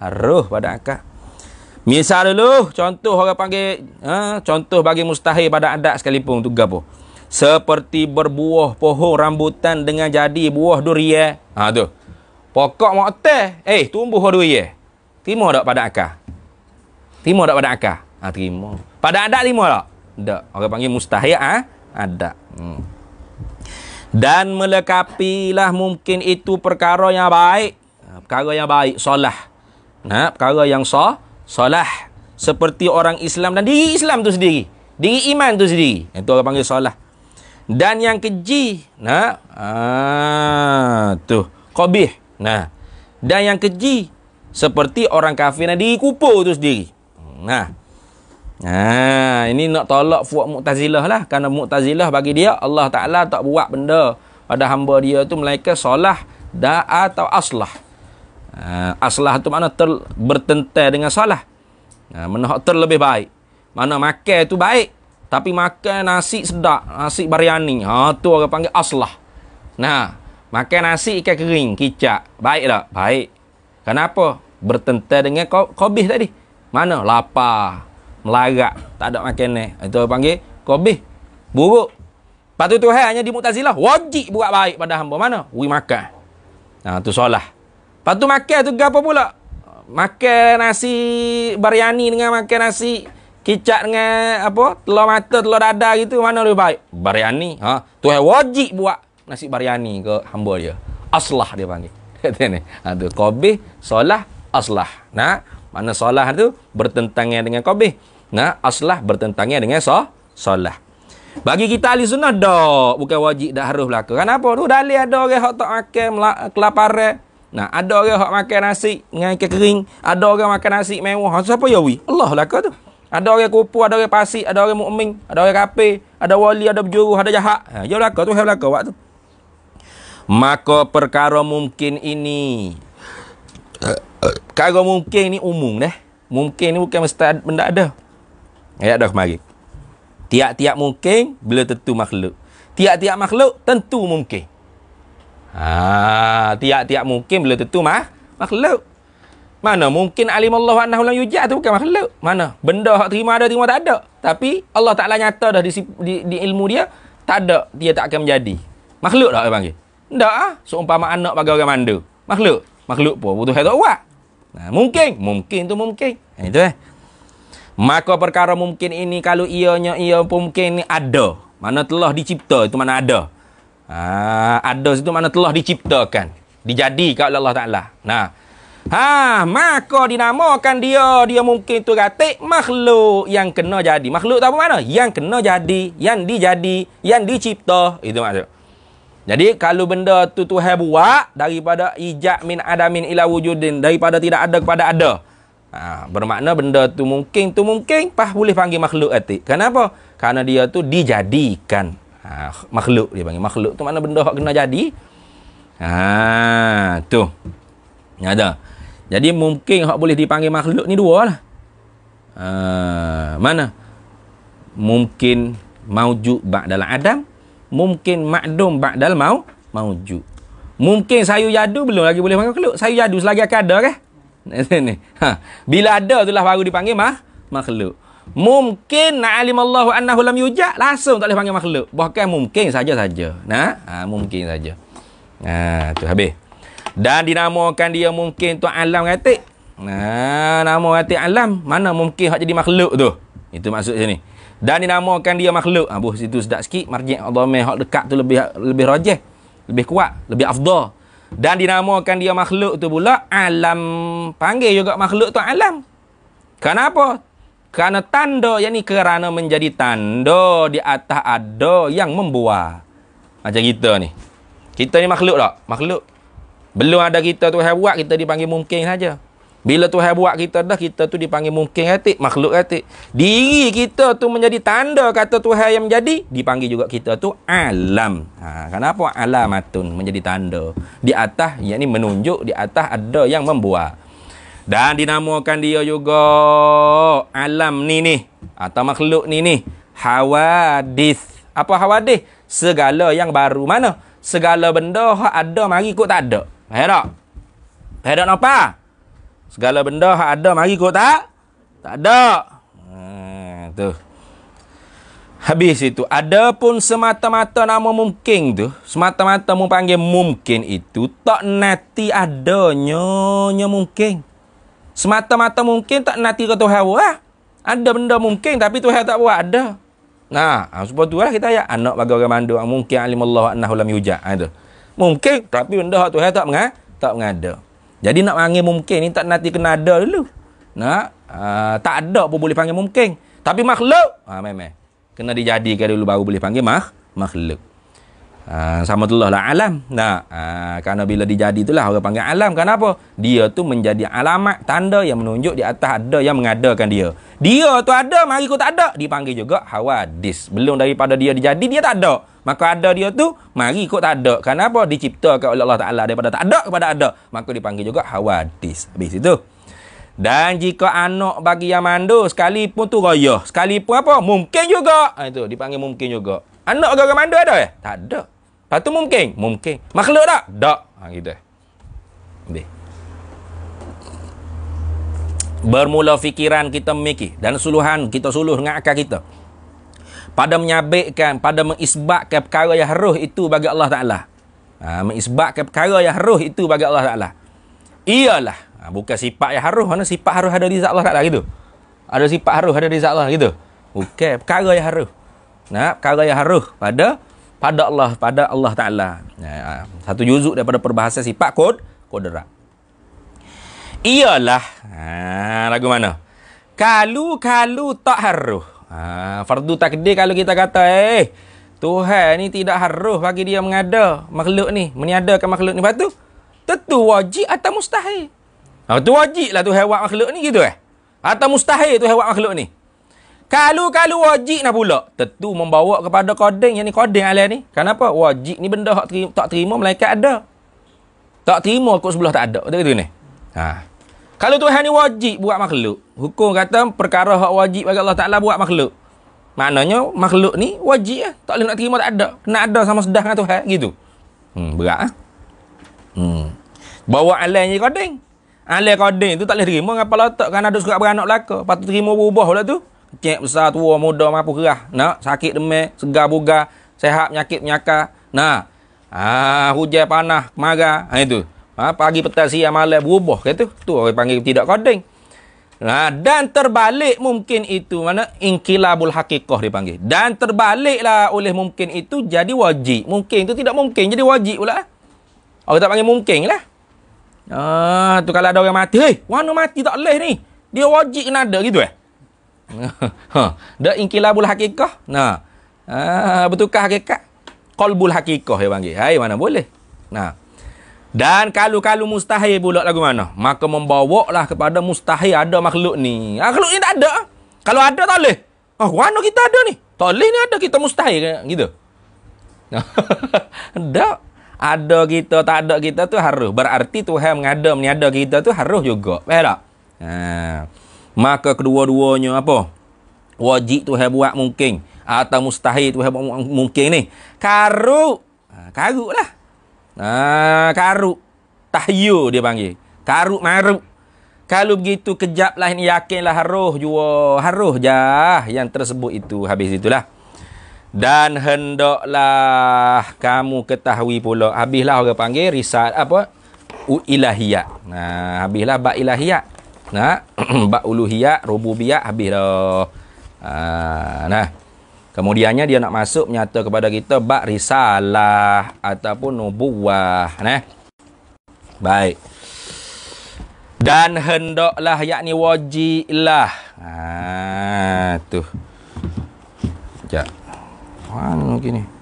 Harus pada akal. Misal dulu, contoh orang panggil, ha, contoh bagi mustahil pada adat sekalipun untuk gapo. Seperti berbuah pohon rambutan dengan jadi buah durian. Ha tu. Pokok mak teh, eh tumbuh durian. Terima tak pada akal? Terima tak pada akal? Ha terima. Pada adat terima tak? Tak. Orang panggil mustahil ah, ha? adat. Hmm. Dan melekapilah mungkin itu perkara yang baik. Ha, perkara yang baik, solah. Ha, nah, perkara yang solah solah seperti orang Islam dan diri Islam tu sendiri diri iman tu sendiri itu orang panggil solah dan yang keji nah ah tu qabih nah dan yang keji seperti orang kafir dan diri kupur tu sendiri nah nah ini nak tolak fuad mu'tazilah lah kerana mu'tazilah bagi dia Allah Taala tak buat benda pada hamba dia tu melainkan solah da atau aslah Ah, aslah tu mana ter, bertentai dengan salah. Ha, ah, menahak terlebih baik. Mana makan tu baik. Tapi makan nasi sedap. Nasi bariani. Ha, tu orang panggil aslah. Nah, makan nasi ikan kering, kicak. Baik tak? Baik. Kenapa? Bertentai dengan kobih tadi. Mana? Lapar. Melarak. Tak ada makan ni. Itu ah, orang panggil kobih. Buruk. Lepas tu Tuhan hanya di Mu'tazilah. Wajib buat baik pada hamba. Mana? Uri makan. Nah, tu salah. Lepas tu makan tu gapa pula? Makan nasi biryani dengan makan nasi kicap dengan apa? Telur mata, telur dadar gitu mana lebih baik? Biryani. Ha, tu yang wajib buat nasi biryani ke hamba dia. Aslah dia panggil. [LAUGHS] Kata ni. Ha tu qabih solah aslah. Nah, mana solah tu bertentangan dengan qabih. Nah, aslah bertentangan dengan so, solah. Bagi kita ahli sunnah dah bukan wajib dah harus belaka. Kenapa? Tu dalil ada orang hok tak makan kelaparan. Nah, ada orang yang makan nasi dengan ikan kering, ada orang yang makan nasi mewah. Ha, siapa ya wi? Allah lah tu. Ada orang kupu, ada orang pasi, ada orang mukmin, ada orang kafir, ada wali, ada berjuru, ada jahat. Ha, ya belaka tu, ya belaka waktu. Maka perkara mungkin ini. Eh, eh, perkara mungkin ini umum deh. Mungkin ini bukan mesti benda ada. Ayat dah kemari. Tiap-tiap mungkin, bila tentu makhluk. Tiap-tiap makhluk, tentu mungkin. Ha, tiap-tiap mungkin bila tentu mah makhluk. Mana mungkin alim Allah annahu lam yujad tu bukan makhluk. Mana? Benda hak terima ada terima tak ada. Tapi Allah Taala nyata dah di, di, di, ilmu dia tak ada dia tak akan menjadi. Makhluk tak dia panggil? Tak ah. Seumpama so, anak bagi orang manda. Makhluk. Makhluk pun butuh hak buat. Nah, mungkin, mungkin tu mungkin. Ha, itu eh. Maka perkara mungkin ini kalau ianya ia pun mungkin ini ada. Mana telah dicipta itu mana ada. Ah, ada situ mana telah diciptakan. dijadi oleh Allah Ta'ala. Nah. Ha, maka dinamakan dia, dia mungkin tu kata makhluk yang kena jadi. Makhluk tak apa mana? Yang kena jadi, yang dijadi, yang dicipta. Itu maksud. Jadi kalau benda tu tu buat daripada ijak min adamin ila wujudin daripada tidak ada kepada ada. Ha, bermakna benda tu mungkin tu mungkin pah boleh panggil makhluk atik. Kenapa? Karena dia tu dijadikan. Ha, makhluk dia panggil makhluk tu mana benda hak kena jadi. Ha tu. Ni ada. Jadi mungkin hak boleh dipanggil makhluk ni dua lah. Ha, mana? Mungkin maujud bak dalam Adam. Mungkin makdum bak dalam mau maujud. Mungkin sayu yadu belum lagi boleh panggil makhluk. Sayu jadu selagi akan ada kan? Ha, bila ada tu lah baru dipanggil mah makhluk mungkin alim Allah annahu lam yuja langsung tak boleh panggil makhluk bahkan mungkin saja-saja nah ha, mungkin saja nah ha, tu habis dan dinamakan dia mungkin tu alam ratik nah ha, nama ratik alam mana mungkin hak jadi makhluk tu itu maksud sini dan dinamakan dia makhluk ha buh situ sedak sikit marji' Allah meh hak dekat tu lebih lebih rajih lebih kuat lebih afdal dan dinamakan dia makhluk tu pula alam panggil juga makhluk tu alam Kenapa? Kerana tando, yang ni kerana menjadi tando di atas ado yang membuat. Macam kita ni. Kita ni makhluk tak? Makhluk. Belum ada kita tu yang buat, kita dipanggil mungkin saja. Bila tu yang buat kita dah, kita tu dipanggil mungkin hati, makhluk hati. Diri kita tu menjadi tanda kata Tuhan yang menjadi, dipanggil juga kita tu alam. Ha, kenapa alamatun menjadi tanda? Di atas, yang ni menunjuk di atas ada yang membuat. Dan dinamakan dia juga alam ni ni. Atau makhluk ni ni. Hawadith. Apa hawadith? Segala yang baru. Mana? Segala benda yang ada mari kot tak ada. Faham tak? Faham tak apa? Segala benda yang ada mari kot tak? Tak ada. Hmm, tu. Habis itu. Ada pun semata-mata nama mungkin tu. Semata-mata mu mungkin itu. Tak nanti adanya mungkin. Semata-mata mungkin tak nanti tira Tuhan buat. Lah. Ada benda mungkin tapi Tuhan tak buat. Ada. Nah, ha, sebab tu lah kita ayat. Anak bagi orang mandu. Mungkin alim Allah, anahu lam yujak. Ha, mungkin tapi benda Tuhan tak mengada. Tak mengada. Jadi nak panggil mungkin ni tak nanti kena ada dulu. Nah, ha, uh, tak ada pun boleh panggil mungkin. Tapi makhluk. Ha, memang. Kena dijadikan dulu baru boleh panggil mah, makhluk. Ha, sama telah lah alam. Nah, ha, kerana bila dia jadi itulah orang panggil alam. Kenapa? Dia tu menjadi alamat tanda yang menunjuk di atas ada yang mengadakan dia. Dia tu ada, mari kau tak ada. Dipanggil juga hawadis. Belum daripada dia dijadi, dia tak ada. Maka ada dia tu, mari kau tak ada. Kenapa? Diciptakan oleh Allah Ta'ala daripada tak ada kepada ada. Maka dipanggil juga hawadis. Habis itu. Dan jika anak bagi yang mandu, sekalipun tu royoh. Sekalipun apa? Mungkin juga. Ha, itu, dipanggil mungkin juga. Anak orang-orang mandu ada ya? Tak ada. Lepas tu mungkin? Mungkin. Makhluk tak? Tak. Ha, gitu. Lebih. Bermula fikiran kita memikir dan suluhan kita suluh dengan akal kita. Pada menyabitkan, pada mengisbatkan perkara yang roh itu bagi Allah Ta'ala. Ha, mengisbatkan perkara yang roh itu bagi Allah Ta'ala. Iyalah. Ha, bukan sifat yang haruh. Mana sifat haruh ada di Allah Ta'ala gitu. Ada sifat haruh ada di Allah gitu. Bukan. Okay. Perkara yang haruh nah perkara yang harus pada pada Allah pada Allah taala ah, satu juzuk daripada perbahasan sifat kod kodrat ialah ha lagu mana kalu kalu tak harus. ha ah, fardu takdir kalau kita kata eh Tuhan ni tidak harus bagi dia mengada makhluk ni meniadakan makhluk ni patu tentu wajib atau mustahil ha tu wajiblah Tuhan buat makhluk ni gitu eh atau mustahil Tuhan buat makhluk ni kalau-kalau wajib nak pula. Tentu membawa kepada kodeng. Yang ni koding alih ni. Kenapa? Wajib ni benda tak terima, tak terima malaikat ada. Tak terima kot sebelah tak ada. Betul-betul ni? Ha. Kalau tu ni wajib buat makhluk. Hukum kata perkara hak wajib bagi Allah Ta'ala buat makhluk. Maknanya makhluk ni wajib lah. Tak boleh nak terima tak ada. Kena ada sama sedah dengan Tuhan. Gitu. Hmm, berat lah. Hmm. Bawa alai ni kodeng. Alai kodeng tu tak boleh terima. Kenapa letak? Kerana ada surat beranak belaka. Lepas tu terima berubah pula tu kecil besar tua muda mampu kerah nak sakit demam segar bugar sehat penyakit menyaka nah ah hujan panah marah ha itu ha pagi petang siang malam berubah gitu tu orang panggil tidak koding nah dan terbalik mungkin itu mana inkilabul haqiqah dipanggil dan terbaliklah oleh mungkin itu jadi wajib mungkin itu tidak mungkin jadi wajib pula orang tak panggil mungkin lah ah tu kalau ada orang mati hei mana mati tak leh ni dia wajib kena ada gitu eh [LAUGHS] ha dak inqilabul hakikah nah ha bertukar hakikat qalbul hakikah yang panggil hai mana boleh nah dan kalau-kalau mustahil pula lagu mana maka membawalah kepada mustahil ada makhluk ni ah, makhluk ni tak ada kalau ada tak boleh ah mana kita ada ni tak boleh ni ada kita mustahil eh, gitu [LAUGHS] dak ada kita tak ada kita tu harus berarti Tuhan mengada meniada kita tu harus juga faham tak ha maka kedua-duanya apa wajib tu buat mungkin atau mustahil tu buat mungkin ni karuk ha, karuk lah ah, karuk tahyu dia panggil karuk maruk kalau begitu kejap lah ini lah haruh jua haruh jah yang tersebut itu habis itulah dan hendaklah kamu ketahui pula habislah orang panggil risal apa ilahiyat nah habislah bab ilahiyat Nah, [CLEARS THROAT] bab uluhiyah, rububiyah habis dah. Ha, nah. Kemudiannya dia nak masuk menyata kepada kita bab risalah ataupun nubuwah, nah. Baik. Dan hendaklah yakni wajiblah. Ha, ah, tu. Jap. Mana gini? Okay,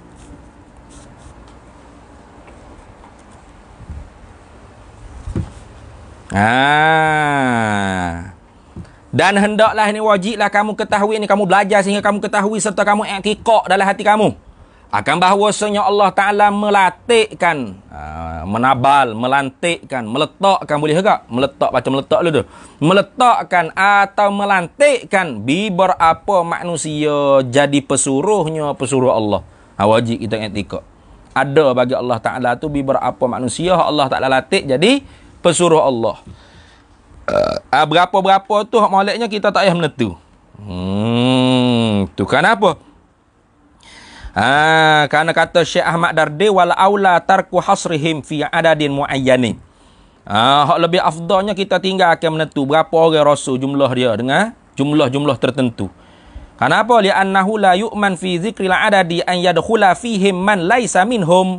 Ha. Dan hendaklah ini wajiblah kamu ketahui ini kamu belajar sehingga kamu ketahui serta kamu iktikad dalam hati kamu akan bahawasanya Allah Taala melatikkan ha, menabal melantikkan meletakkan boleh tak meletak macam meletak dulu tu meletakkan atau melantikkan biber apa manusia jadi pesuruhnya pesuruh Allah ha, wajib kita iktikad ada bagi Allah Taala tu biber apa manusia Allah Taala latik jadi pesuruh Allah. Uh, berapa-berapa tu hak maliknya kita tak payah menentu. Hmm, tu kan apa? Ha, ah, karena kata Syekh Ahmad Dardi wal aula tarku hasrihim fi adadin muayyanin. Ha, hak lebih afdalnya kita tinggal akan menentu berapa orang rasul jumlah dia dengan jumlah-jumlah tertentu. Kenapa? Li annahu la yu'man fi zikril adadi an yadkhula fihim man laisa minhum.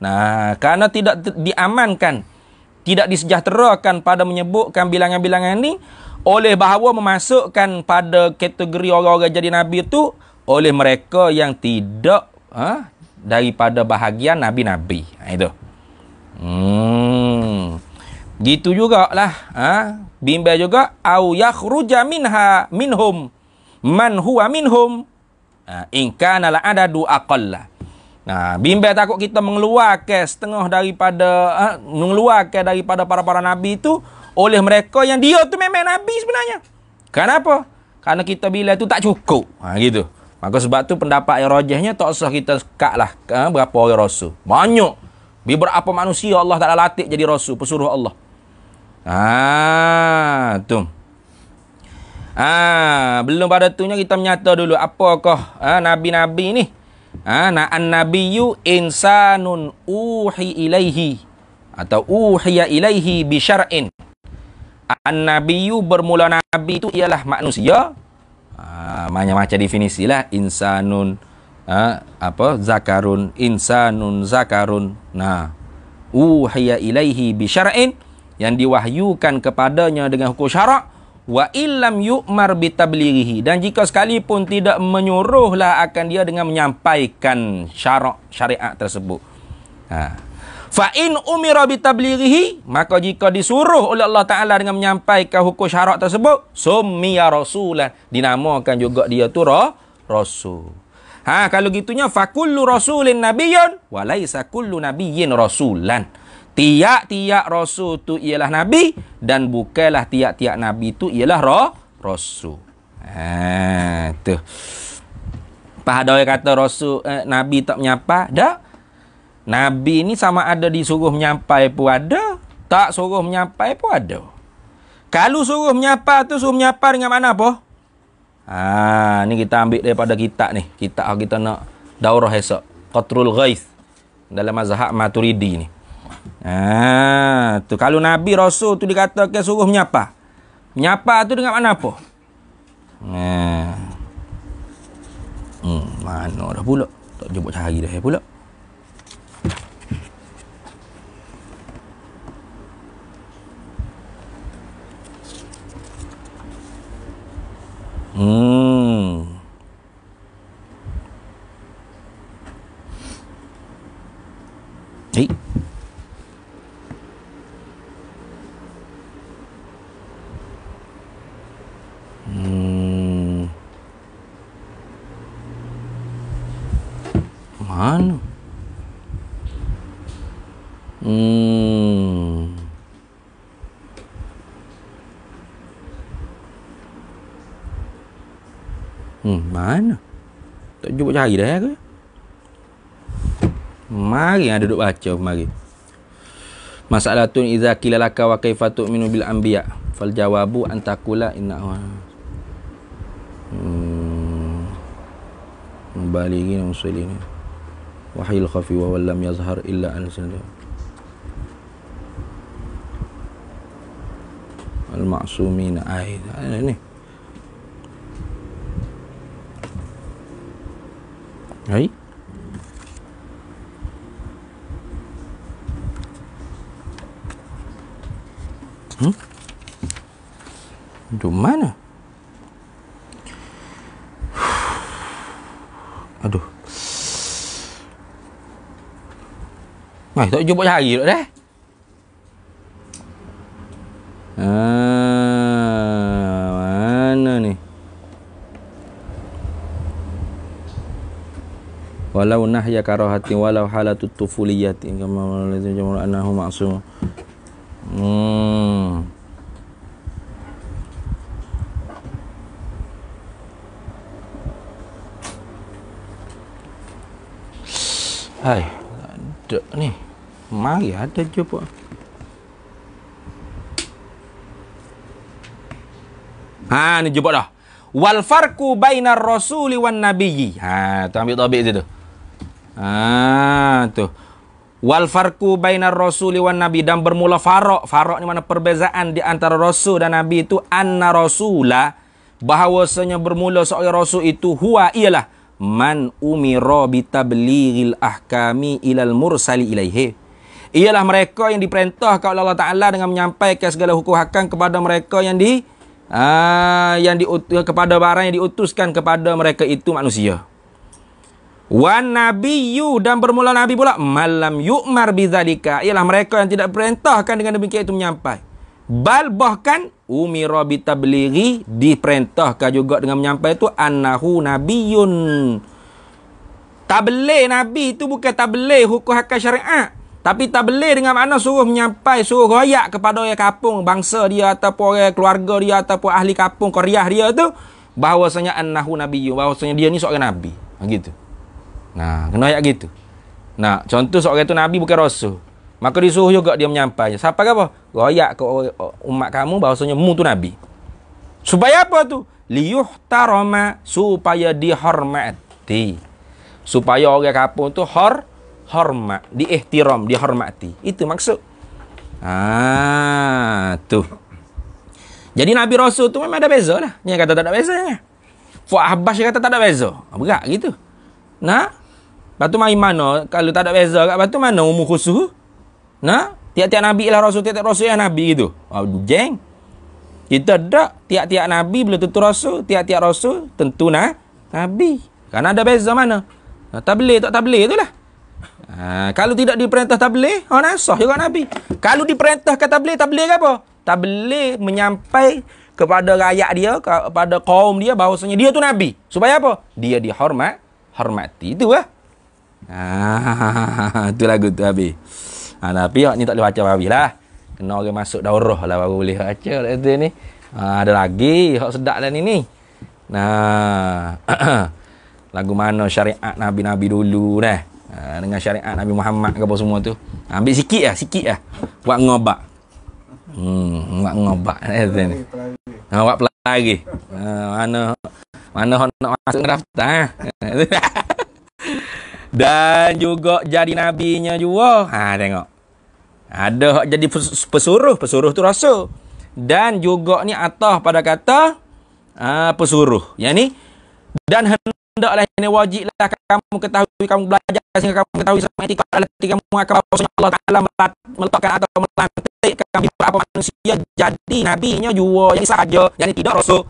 Nah, karena tidak diamankan tidak disejahterakan pada menyebutkan bilangan-bilangan ini oleh bahawa memasukkan pada kategori orang-orang jadi nabi itu oleh mereka yang tidak ha, daripada bahagian nabi-nabi ha, itu. Hmm. Gitu jugalah ha bimbel juga au yakhruja minha minhum man huwa minhum ha, in kana la adadu Nah, bimbel takut kita mengeluarkan setengah daripada ha, eh, mengeluarkan daripada para-para nabi itu oleh mereka yang dia tu memang nabi sebenarnya. Kenapa? Karena kita bila itu tak cukup. Ha, gitu. Maka sebab tu pendapat yang rajahnya tak usah kita sekat lah ha, berapa orang rasul. Banyak. Beberapa manusia Allah taklah latih jadi rasul. Pesuruh Allah. Ah, ha, tu. Ah, ha, belum pada tunya kita menyata dulu apakah ha, nabi-nabi ni Ha, na an nabiyyu insanun uhi ilaihi atau uhiya ilaihi bi syar'in. An nabiyyu bermula nabi itu ialah manusia. Ha, banyak macam definisilah insanun ha, apa zakarun insanun zakarun. Nah, uhiya ilaihi bi syar'in yang diwahyukan kepadanya dengan hukum syarak wa illam yu'mar bitablighihi dan jika sekalipun tidak menyuruhlah akan dia dengan menyampaikan syarak syariat tersebut ha fa in umira bitablighihi maka jika disuruh oleh Allah taala dengan menyampaikan hukum syarak tersebut summiya rasulan dinamakan juga dia tu ra, rasul ha kalau gitunya fa rasulin nabiyyun wa laisa kullu nabiyyin rasulan tiak-tiak rasul tu ialah nabi dan bukalah tiak-tiak nabi tu ialah roh rasul. Ha tu. Pahadoi kata rasul eh, nabi tak menyapa, dak. Nabi ni sama ada disuruh menyampai pun ada, tak suruh menyampai pun ada. Kalau suruh menyapa tu suruh menyapa dengan mana apa? Ha ni kita ambil daripada kitab ni, kitab kita nak daurah esok. Qatrul Ghaiz dalam mazhab Maturidi ni. Ha, tu kalau Nabi Rasul tu dikatakan suruh menyapa. Menyapa tu dengan mana apa? Ha. Hmm, mana dah pula? Tak jumpa cari dah ya pula. Hmm. hari dah eh, aku. Mari ada duduk baca mari. Masalatun iza kilalaka wa kaifatu minu bil anbiya. Fal jawabu antakula inna wa. Hmm. Balighi muslimin. Wahyul khafi wa lam yazhar illa an sunnah. Al-Ma'sumin Ayat Ini Ah, tak jumpa sehari tak dah. Ah, mana ni? Walau nahya karahati walau halatut tufuliyati kama lazim jamal annahu ma'sum. Eh ada je pun Ha ni jumpa dah. Wal farqu bainar rasuli wan nabiyyi. Ha tu ambil topik situ. Ha tu. Wal farqu bainar rasuli wan nabi dan bermula farq. Farq ni mana perbezaan di antara rasul dan nabi itu anna rasula bahawasanya bermula seorang rasul itu huwa ialah man umira bitablighil ahkami ilal mursali ilaihi ialah mereka yang diperintahkan oleh Allah Taala dengan menyampaikan segala hukum hakam kepada mereka yang di uh, yang di kepada barang yang diutuskan kepada mereka itu manusia. Wan nabiyyu dan bermula nabi pula malam yu'mar bizalika ialah mereka yang tidak perintahkan dengan demikian itu menyampai. Bal bahkan umira bitablighi diperintahkan juga dengan menyampai itu annahu nabiyyun. Tabligh nabi itu bukan tabligh hukum hakam syariat. Tapi tak boleh dengan mana suruh menyampai, suruh rakyat kepada orang kapung bangsa dia ataupun orang keluarga dia ataupun ahli kapung koriah dia tu, bahawasanya annahu nabiyyu, bahawasanya dia ni seorang nabi. Begitu. Ha, nah, kena ayat gitu. Nah, contoh seorang tu nabi bukan rasul. Maka disuruh juga dia menyampai. Siapa apa? Rakyat ke umat kamu bahawasanya mu tu nabi. Supaya apa tu? Liyuhtarama supaya dihormati. Supaya orang kapung tu hormat hormat, diihtiram, dihormati. Itu maksud. Ah, tu. Jadi Nabi Rasul tu memang ada beza lah. Ni kata tak ada beza ni. Fuad Abbas kata tak ada beza. Ha, berat gitu. Nah, Lepas tu main mana? Kalau tak ada beza kat batu mana umur khusus? Nah, Tiap-tiap Nabi lah Rasul, tiap-tiap Rasul yang Nabi gitu. Oh, jeng. Kita tak. Tiap-tiap Nabi belum tentu Rasul. Tiap-tiap Rasul tentu nah. Nabi. Karena ada beza mana? tak boleh, tak, tak boleh tu lah. Ha, kalau tidak diperintah tabligh, ha nasah juga Nabi. Kalau diperintah ke tabligh, tabligh apa? Tabligh menyampai kepada rakyat dia, kepada kaum dia bahwasanya dia tu Nabi. Supaya apa? Dia dihormat, hormati. Itu lah. Ha, [LAUGHS] itu lagu tu Nabi. Ha, tapi ni tak boleh baca Nabi lah. Kena orang masuk daurah lah baru boleh baca. Lagu ni. Ha, ada lagi. Hak sedap lah ni Nah, [CLEARS THROAT] lagu mana syariat Nabi-Nabi dulu dah. Ha, dengan syariat Nabi Muhammad ke apa semua tu. Ha, ambil sikit lah, sikit lah. Buat ngobak. Hmm, buat ngobak. Pelari, [LAUGHS] pelari. Ha, buat pelari. Ha, uh, mana, mana nak masuk daftar. Ha? [LAUGHS] Dan juga jadi nabinya juga. Ha, tengok. Ada jadi pesuruh. Pesuruh tu rasul. Dan juga ni atas pada kata uh, pesuruh. Yang ni, dan hendak tidak lain yang wajiblah kamu ketahui kamu belajar sehingga kamu ketahui sama etika adalah ketika kamu akan bahawa Allah Ta'ala meletakkan atau melantik kami apa manusia jadi nabinya juga. yang sahaja yang tidak rasul.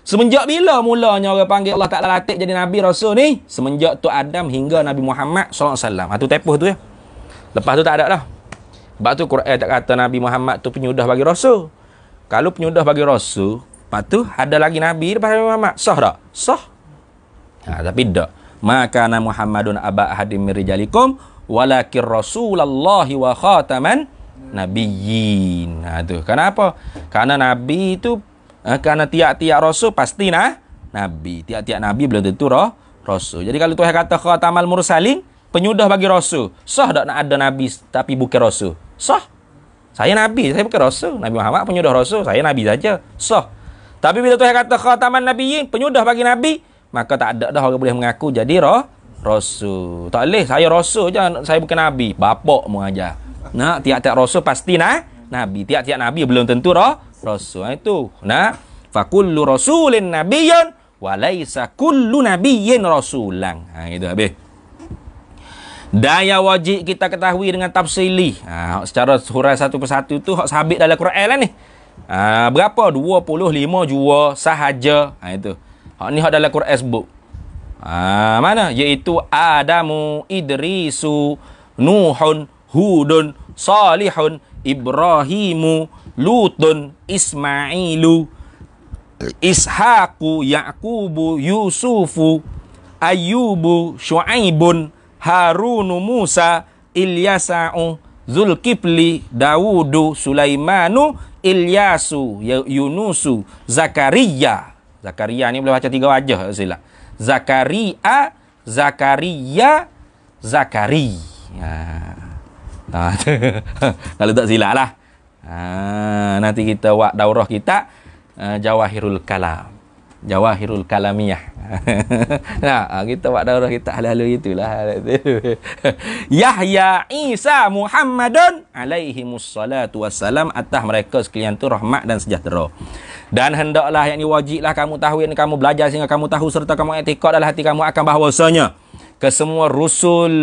Semenjak bila mulanya orang panggil Allah Ta'ala latik jadi nabi rasul ni? Semenjak tu Adam hingga Nabi Muhammad Sallallahu Alaihi Wasallam. Itu ha, tepuh tu ya. Lepas tu tak ada lah. Sebab tu Quran tak kata Nabi Muhammad tu penyudah bagi rasul. Kalau penyudah bagi rasul, lepas tu ada lagi nabi daripada Nabi Muhammad. Sah tak? Sah. Ha, tapi tak. Maka Muhammadun abad hadim mirijalikum walakin Rasulullah wa khataman nabiyyin. Ha, tu. Kenapa? Karena nabi itu eh, karena tiap-tiap rasul pasti nah nabi. Tiap-tiap nabi belum tentu roh rasul. Jadi kalau Tuhan kata khatamal mursalin, penyudah bagi rasul. Sah tak nak ada nabi tapi bukan rasul? Sah. Saya nabi, saya bukan rasul. Nabi Muhammad penyudah rasul, saya nabi saja. Sah. Tapi bila Tuhan kata khataman nabiyyin, penyudah bagi nabi, maka tak ada dah orang boleh mengaku jadi roh rasul. Tak boleh saya rasul je saya bukan nabi. Bapak mu aja. Nak tiap-tiap rasul pasti nah nabi. Tiap-tiap nabi belum tentu roh rasul. Ha, itu. Nah, fakullu rasulin nabiyyun wa laisa kullu nabiyyin rasulan. Ha itu habis. Daya wajib kita ketahui dengan tafsili. Ha, secara surah satu persatu tu hak sabit dalam Quran lah ni. Ha, berapa? 25 jua sahaja. Ha, itu. Ha, ni dalam Quran sebut. Ha, mana? Iaitu Adamu, Idrisu, Nuhun, Hudun, Salihun, Ibrahimu, Lutun, Ismailu, Ishaqu, Ya'qubu, Yusufu, Ayubu, Shu'aibun, Harunu, Musa, Ilyasa'u, Zulkifli, Dawudu, Sulaimanu, Ilyasu, Yunusu, Zakaria. Zakaria ni boleh baca tiga wajah tak silap. Zakaria, Zakaria, Zakari. Ha. Kalau ha. [LAUGHS] tak silap lah. Ha. nanti kita buat daurah kita uh, Jawahirul Kalam jawahirul kalamiyah. [LAUGHS] nah, ah, kita buat daurah kita halalu itulah. [LAUGHS] Yahya Isa Muhammadun alaihi musallatu wassalam atas mereka sekalian tu rahmat dan sejahtera. Dan hendaklah yang ini wajiblah kamu tahu yang kamu belajar sehingga kamu tahu serta kamu etikot dalam hati kamu akan bahawasanya kesemua Rasul.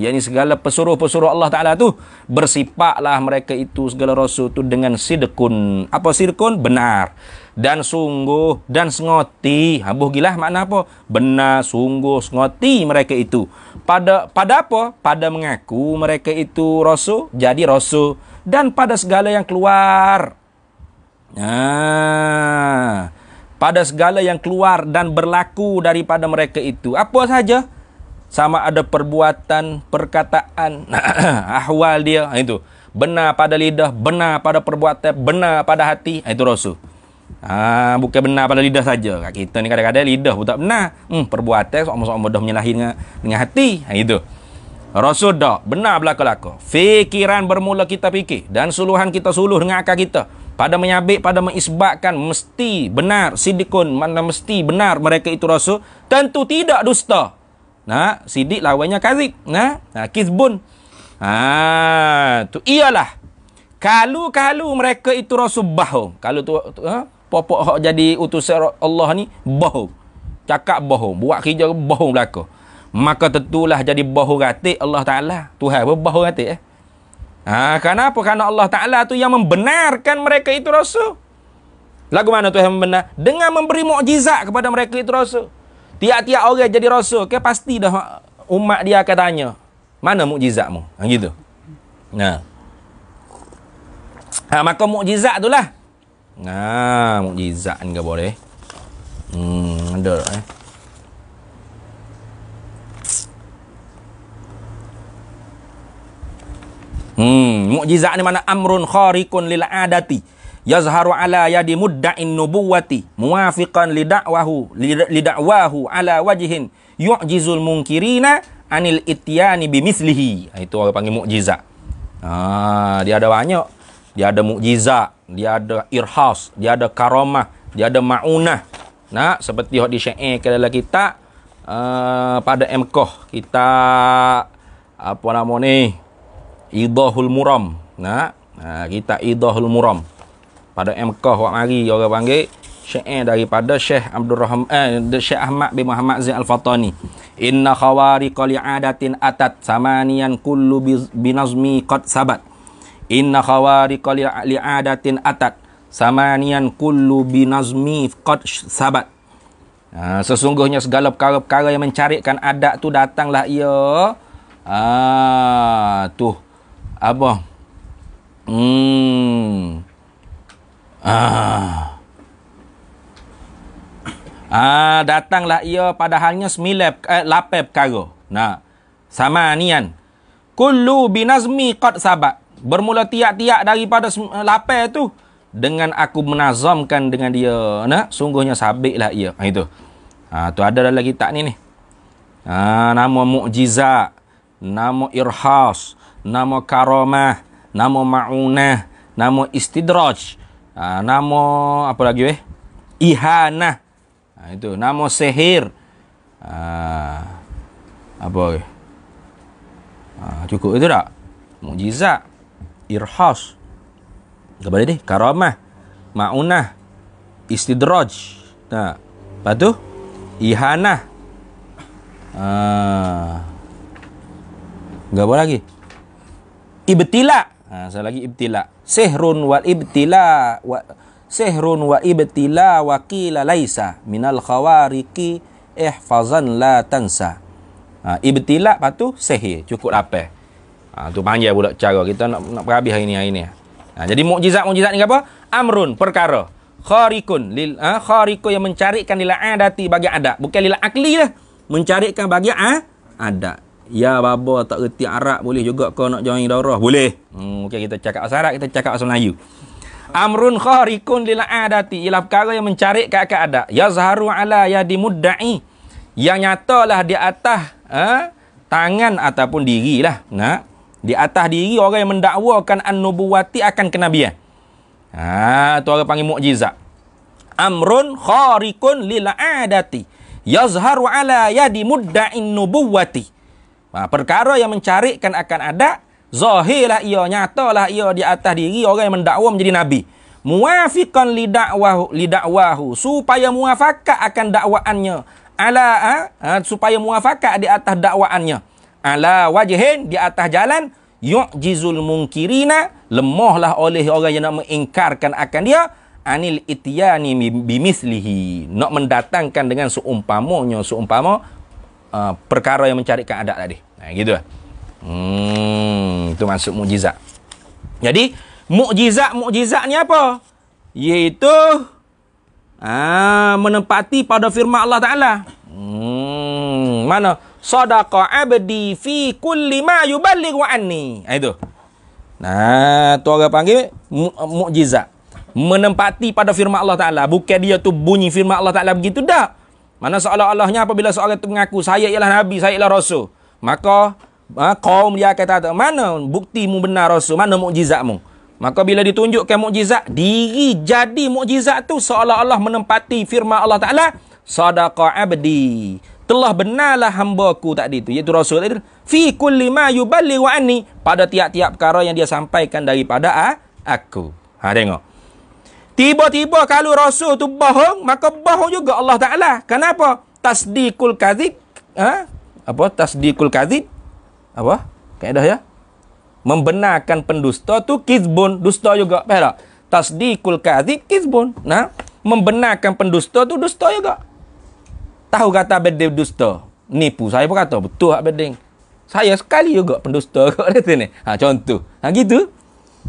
yakni segala pesuruh-pesuruh Allah Taala tu bersifatlah mereka itu segala rasul tu dengan sidqun apa sidqun benar dan sungguh dan sengoti. Habuh gilah makna apa? Benar, sungguh, sengoti mereka itu. Pada pada apa? Pada mengaku mereka itu rasul, jadi rasul. Dan pada segala yang keluar. Nah, pada segala yang keluar dan berlaku daripada mereka itu. Apa saja? Sama ada perbuatan, perkataan, [CLEARS THROAT] ahwal dia. Itu. Benar pada lidah, benar pada perbuatan, benar pada hati. Itu rasul. Ha, bukan benar pada lidah saja. Kat ha, kita ni kadang-kadang lidah pun tak benar. Hmm, perbuatan sama-sama dah menyalahi dengan, dengan hati. Ha, itu. Rasul tak benar belaka-laka. Fikiran bermula kita fikir. Dan suluhan kita suluh dengan akal kita. Pada menyabik, pada mengisbatkan mesti benar. Sidikun mana mesti benar mereka itu Rasul. Tentu tidak dusta. Nah, sidik lawannya kazib. Nah, nah ha, kizbun. Ha, tu ialah kalau-kalau mereka itu rasul bahum. Kalau tu, tu ha? popok hak jadi utusan Allah ni bohong. Cakap bohong, buat kerja bohong belaka. Maka tentulah jadi bohong ratik Allah Taala. Tuhan pun bohong ratik eh. Ha, kenapa? Karena Allah Taala tu yang membenarkan mereka itu rasul. Lagu mana Tuhan membenar? Dengan memberi mukjizat kepada mereka itu rasul. Tiap-tiap orang jadi rasul, ke pasti dah umat dia akan tanya, mana mukjizatmu? Ha, gitu. Nah. Ha, maka mukjizat itulah Nah, mukjizat ke boleh. Hmm, ada eh. Hmm, mukjizat ni mana amrun kharikun lil adati yazharu ala yadi mudda'in nubuwati muwafiqan lidakwahu lidakwahu ala wajhin yu'jizul munkirina anil ityani bimislihi ah, itu orang panggil mukjizat ah, dia ada banyak dia ada mukjizat, dia ada irhas, dia ada karamah, dia ada maunah. Nah, seperti yang disyair ke dalam kita uh, eh, pada MKoh kita apa nama ni? Idahul Muram. Nah, nah kita Idahul Muram. Pada MKoh wak mari orang panggil syair daripada Syekh Abdul Rahman eh, Syekh Ahmad bin Muhammad Zain Al-Fattani. Inna khawariqa Adatin atat samanian kullu binazmi qad sabat. Inna khawari khawariqa adatin atat Samanian kullu binazmi kot sabat ha, Sesungguhnya segala perkara-perkara yang mencarikan adat tu datanglah ia ha, Tu Apa Hmm Ah. Ah datanglah ia padahalnya semilap eh, lapep perkara. Nah. Sama nian. Kullu binazmi qad sabat bermula tiak-tiak daripada eh, lapar tu dengan aku menazamkan dengan dia nak sungguhnya sabiklah ia ha, itu ha, tu ada dalam kitab ni ni ha, nama mukjizat nama irhas nama karamah nama maunah nama istidraj ha, nama apa lagi weh ihanah ha, itu nama sehir. ha, apa ha, cukup itu tak mukjizat irhas apa dia ni karamah maunah istidraj nah lepas tu ihanah ah apa lagi ibtila ha, saya lagi ibtila sihrun wa ibtila wa sihrun wa ibtila wa qila laisa minal khawariki ihfazan la tansa ha, ibtila patu sihir cukup lapar Ha, tu panjang pula cara kita nak nak berhabis hari ni hari ni. Ha, jadi mukjizat-mukjizat ni apa? Amrun, perkara. Kharikun, lil, ha, kharikun yang mencarikan lila adati bagi adat. Bukan lila akli lah. Mencarikan bagi ha? adat. Ya baba tak reti Arab boleh juga kau nak join daurah boleh. Hmm okey kita cakap bahasa Arab kita cakap bahasa Melayu. Amrun kharikun lil adati ialah perkara yang mencari ke akan ada. Yazharu ala yadi mudda'i. Yang nyatalah di atas ha? tangan ataupun dirilah nak di atas diri orang yang mendakwakan an-nubuwati akan kenabian. Ha, tu orang panggil mukjizat. Amrun khariqun lil adati yazharu ala yadi mudda'in nubuwati. Ha, perkara yang mencarikan akan ada zahirlah ia nyatalah ia di atas diri orang yang mendakwa menjadi nabi. Muafikan lidakwahu lidakwahu supaya muafakat akan dakwaannya ala ha, ha supaya muafakat di atas dakwaannya ala wajhin di atas jalan yu'jizul munkirina lemahlah oleh orang yang nak mengingkarkan akan dia anil ityani bimislihi nak mendatangkan dengan seumpamanya seumpama uh, perkara yang mencari keadaan tadi nah ha, gitu lah. hmm itu masuk mukjizat jadi mukjizat mukjizat apa iaitu ah menempati pada firman Allah taala hmm mana sadaqa abdi fi kulli ma yuballighu anni. Ha, itu. Nah, tu orang panggil mukjizat. Menempati pada firman Allah Taala. Bukan dia tu bunyi firman Allah Taala begitu dah. Mana seolah-olahnya apabila seorang itu mengaku saya ialah nabi, saya ialah rasul. Maka ha, kaum dia kata, "Mana buktimu benar rasul? Mana mukjizatmu?" Maka bila ditunjukkan mukjizat, diri jadi mukjizat tu seolah-olah menempati firman Allah Taala, "Sadaqa abdi." telah benarlah hamba-ku tadi itu. iaitu rasul tadi fi kulli ma wa anni pada tiap-tiap perkara yang dia sampaikan daripada ah, aku ha tengok tiba-tiba kalau rasul tu bohong maka bohong juga Allah Taala kenapa tasdiqul kadzib ha apa tasdiqul kadzib apa kaedah ya membenarkan pendusta tu kizbun dusta juga faham tak tasdiqul kadzib kizbun nah membenarkan pendusta tu dusta juga Tahu kata bedeng dusta. Nipu saya pun kata betul hak bedeng. Saya sekali juga pendusta [LAUGHS] kat dia ni. Ha contoh. Ha gitu.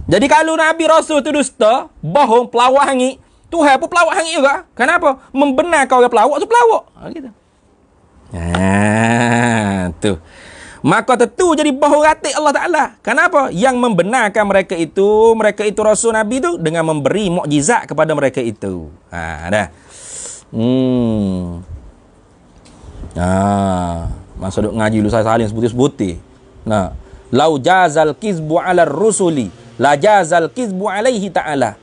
Jadi kalau Nabi Rasul tu dusta, bohong pelawak hangi, Tuhan pun pelawak hangi juga. Kenapa? Membenarkan orang pelawak tu pelawak. Ha gitu. Ha tu. Maka tentu jadi bohong ratik Allah Ta'ala. Kenapa? Yang membenarkan mereka itu, mereka itu Rasul Nabi itu dengan memberi mukjizat kepada mereka itu. Ha, dah. Hmm. Nah, masa duk ngaji lu saya saling sebutir sebuti. Nah, lau jazal kizbu ala rusuli, la jazal kizbu alaihi ta'ala.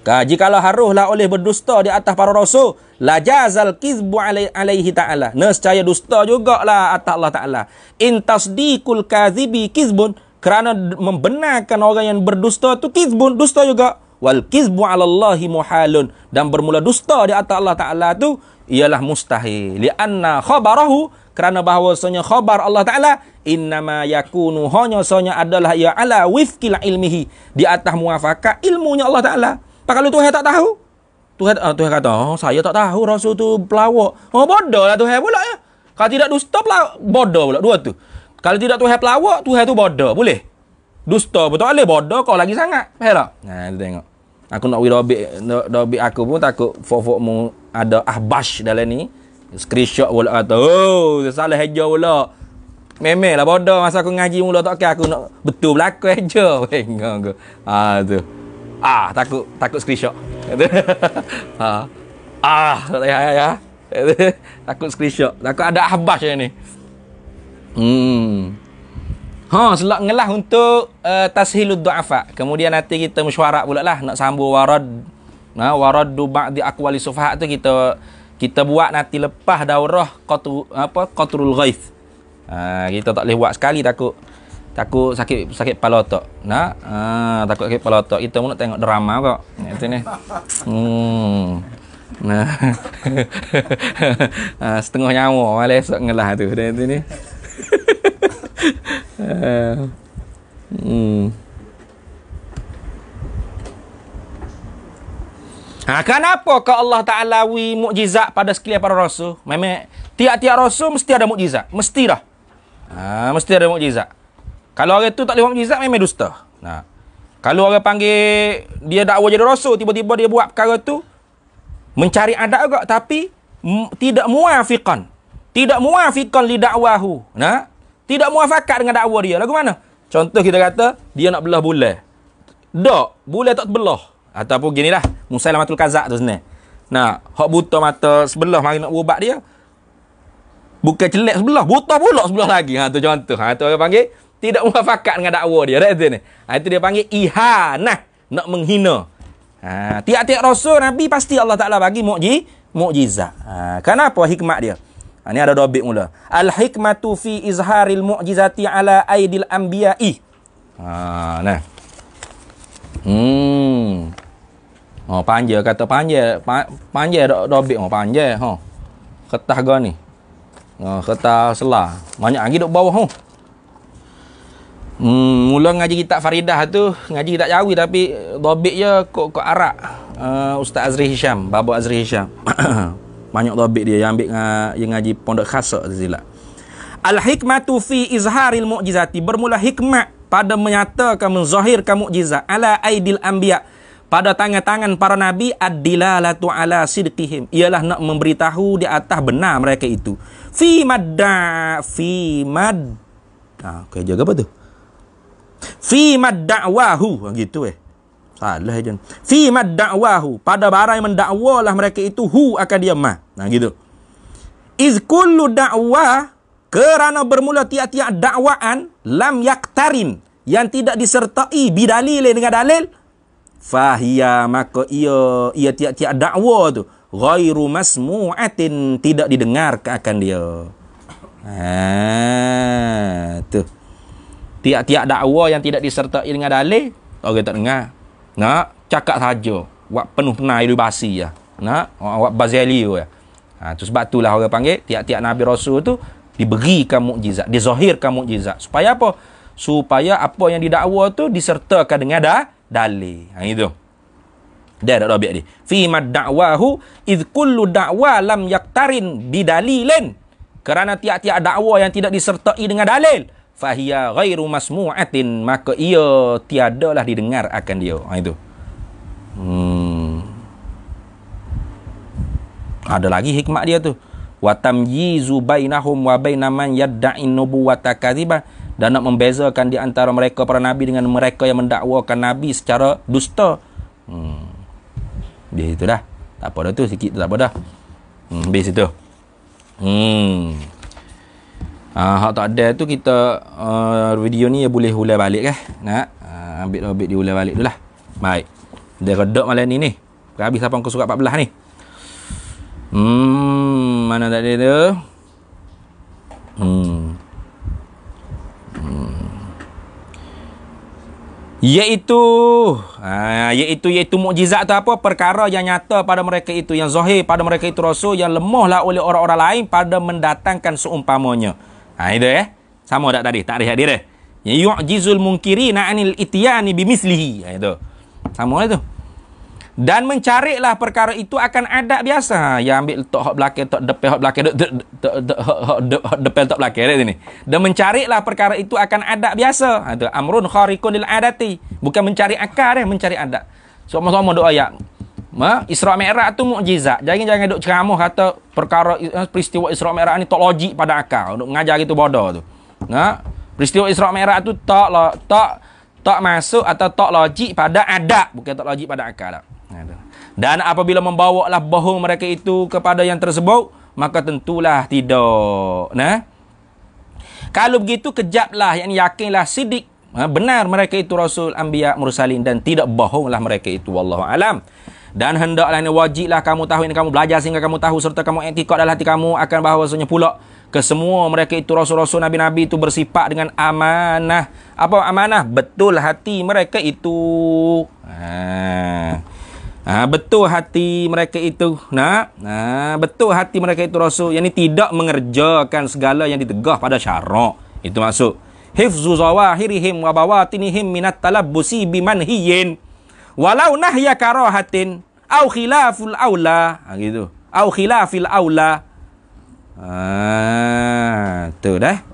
Ka, jikalau haruhlah oleh berdusta di atas para rasul, la jazal kizbu alaihi ta'ala. Nescaya dusta jugalah atas Allah ta'ala. In tasdikul kazibi kizbun, kerana membenarkan orang yang berdusta tu kizbun, dusta juga. Wal kizbu ala Allahi muhalun. Dan bermula dusta di atas Allah ta'ala tu, ialah mustahil lianna khabarahu kerana bahawasanya khabar Allah taala innama yakunu hanya sanya adalah ya ala wifqil ilmihi di atas muafaka ilmunya Allah taala kalau Tuhan tak tahu Tuhan uh, Tuhan kata oh, saya tak tahu rasul tu pelawak oh bodohlah Tuhan pula ya kalau tidak dusta pula bodoh pula dua tu kalau tidak Tuhan pelawak Tuhan tu bodoh boleh dusta betul boleh bodoh kau lagi sangat faham tak nah tengok aku nak wira bib aku pun takut fofokmu ada ahbash dalam ni screenshot pula kata oh salah heja pula memeh lah bodoh masa aku ngaji mula tak aku nak betul berlaku heja pengang [LAUGHS] aku ha tu ah takut takut screenshot [LAUGHS] ha ah ya ya, ya. [LAUGHS] takut screenshot takut ada ahbash ni hmm Ha, selak ngelah untuk uh, eh, tashilud du'afa. Kemudian nanti kita mesyuarat pula lah. Nak sambung warad Nah, ha, waraddu ba'di aqwali sufaha tu kita kita buat nanti lepas daurah qatru apa qatrul ghaiz. Ha, kita tak boleh buat sekali takut takut sakit sakit kepala otak. Nah, ha, takut sakit kepala otak. Kita pun tengok drama kok. ni ni. Hmm. Nah. [LAUGHS] ha, setengah nyawa malah esok ngelah tu. Dan itu ni. [LAUGHS] Ha. Hmm. Ha, kenapa ke Allah Ta'ala wi mukjizat pada sekalian para rasul? Memang tiap-tiap rasul mesti ada mukjizat. Mesti dah. Ha, mesti ada mukjizat. Kalau orang tu tak boleh buat mukjizat, memang dusta. Ha. Kalau orang panggil dia dakwa jadi rasul, tiba-tiba dia buat perkara tu, mencari adab juga. Tapi, tidak muafiqan. Tidak muafiqan li dakwahu. Ha? Tidak muafakat dengan dakwa dia. Lagu mana? Contoh kita kata, dia nak belah bulan. Tak, bulan tak terbelah. Ataupun ginilah. lah. Musailamatul Kazak tu sebenarnya. Nah, hak buta mata sebelah mari nak ubat dia. Bukan celak sebelah, buta pula sebelah lagi. Ha tu contoh. Ha tu orang panggil tidak muafakat dengan dakwa dia. Right ha, tu Ha itu dia panggil ihana nak menghina. Ha tiap-tiap rasul Nabi pasti Allah Taala bagi mukji, mukjizat. Ha kenapa hikmat dia? Ha, ni ada dobit mula. Al hikmatu fi izharil mukjizati ala aidil anbiya'i. Ha nah. Hmm. Ha oh, panjang kata panjang panjang dok dobik oh panjang ha. Oh. Kertas gua ni. Ha oh, kertas selah. Banyak lagi dok bawah ha. Oh. Hmm mula ngaji kitab Faridah tu ngaji tak jawi tapi dobik je kok kok arak uh, Ustaz Azri Hisham, babu Azri Hisham. [COUGHS] Banyak dobik dia yang ambil dengan yang ngaji pondok khasak Azila. Al hikmatu fi izharil mukjizati bermula hikmat pada menyatakan menzahirkan mukjizat ala aidil anbiya' pada tangan-tangan para nabi ad-dilalatu ala sidqihim ialah nak memberitahu di atas benar mereka itu fi madda fi mad ha okay, jaga apa tu fi madda'wahu ha, gitu eh salah eh, je fi madda'wahu pada barang yang mendakwalah mereka itu hu akan dia mah ha, nah gitu iz kullu da'wah kerana bermula tiap-tiap dakwaan lam yaktarin yang tidak disertai bidalil dengan dalil, dengan dalil fahia maka ia ia tiap-tiap dakwa tu ghairu masmu'atin tidak didengar ke akan dia ha tu tiap-tiap dakwa yang tidak disertai dengan dalil orang okay, tak dengar nak cakap saja buat penuh penai dulu basi ya nak buat bazeli tu ya ha tu sebab itulah orang panggil tiap-tiap nabi rasul tu diberikan mukjizat dizahirkan mukjizat supaya apa supaya apa yang didakwa tu disertakan dengan dalil dalil. Ha itu. Dia ada robek ni. Fi mad'awahu iz kullu da'wa lam yaqtarin bidalilin. Kerana tiap-tiap dakwa yang tidak disertai dengan dalil, fahiya ghairu masmu'atin, maka ia tiadalah didengar akan dia. Ha itu. Hmm. Ada lagi hikmat dia tu. Wa tamyizu bainahum wa bainaman yad'in nubuwata kadhiban dan nak membezakan di antara mereka para nabi dengan mereka yang mendakwakan nabi secara dusta. Hmm. Di situ dah. Tak apa dah tu sikit tak apa dah. Hmm, habis situ. Hmm. Ah, hak tak ada tu kita uh, video ni ya boleh ulang balik kan? Nak uh, ambil di diulang balik dulu lah. Baik. Dia redak malam ni ni. Habis sampai kau surat 14 ni. Hmm, mana tak ada tu? Hmm. Iaitu ha, Iaitu Iaitu mukjizat tu apa Perkara yang nyata pada mereka itu Yang zahir pada mereka itu rasul Yang lemahlah oleh orang-orang lain Pada mendatangkan seumpamanya Ha itu eh Sama tak tadi Tak ada hadir eh Yu'jizul munkiri na'anil itiyani bimislihi Ha itu Sama itu lah dan mencarilah perkara itu akan adat biasa. yang ambil letak hak belakang, letak depan hak belakang, letak depan letak belakang dia ni. Dan mencarilah perkara itu akan adat biasa. Ha, ha amrun kharikun lil adati. Bukan mencari akar eh mencari adat. Sama-sama doa ayat. Ma, Isra Mi'raj tu mukjizat. Jangan jangan duk ceramah kata perkara eh, peristiwa Isra Mi'raj ni tak logik pada akal. Duk mengajar gitu bodoh tu. Nah, peristiwa Isra Mi'raj tu tak lah, tak tak masuk atau tak logik pada adab bukan tak logik pada akal lah. Dan apabila membawa lah bohong mereka itu kepada yang tersebut, maka tentulah tidak. Nah. Kalau begitu kejaplah yang yakinlah sidik ha, benar mereka itu rasul anbiya mursalin dan tidak bohonglah mereka itu wallahu alam. Dan hendaklah ini wajiblah kamu tahu ini kamu belajar sehingga kamu tahu serta kamu entikok dalam hati kamu akan bahawa bahawasanya pula kesemua mereka itu rasul-rasul nabi-nabi itu bersifat dengan amanah. Apa amanah? Betul hati mereka itu. Ha. Ha, betul hati mereka itu nak ha, betul hati mereka itu rasul yang ini tidak mengerjakan segala yang ditegah pada syarak itu maksud hifzu zawahirihim wa bawatinihim minat talabbusi biman hiyin walau nahya karahatin au khilaful aula ha, gitu au khilafil aula ha, tu dah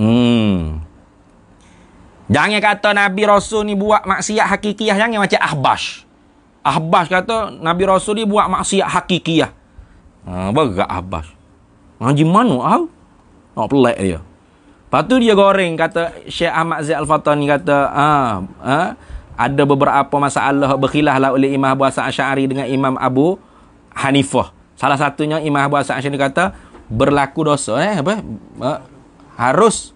hmm jangan kata nabi rasul ni buat maksiat hakikiah jangan macam ahbash Abbas kata Nabi Rasul dia buat maksiat hakikiah. Ha, berat Abbas. Ngaji mana ah? Oh, Nak pelak dia. Lepas dia goreng kata Syekh Ahmad Zaid Al-Fatah ni kata ah, ha, ada beberapa masalah berkhilaf lah oleh Imam Abu Asa Asy'ari dengan Imam Abu Hanifah. Salah satunya Imam Abu Asa Asy'ari kata berlaku dosa eh apa? Ha, harus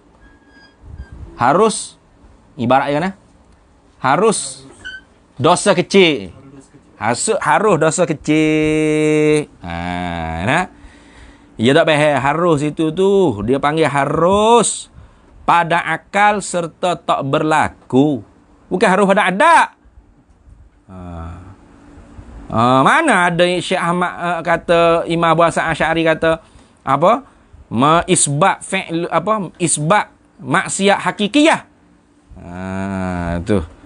harus ibaratnya kan, eh, harus dosa kecil Hasut harus dosa kecil. Ha, nah. Ya tak payah. Harus itu tu. Dia panggil harus. Pada akal serta tak berlaku. Bukan harus pada ada. Ha. Uh, mana ada Syekh Ahmad uh, kata. Imam Abu Asad Asyari kata. Apa? Isbab fi'l. Apa? Isbab maksiat hakikiyah. Ha, tu.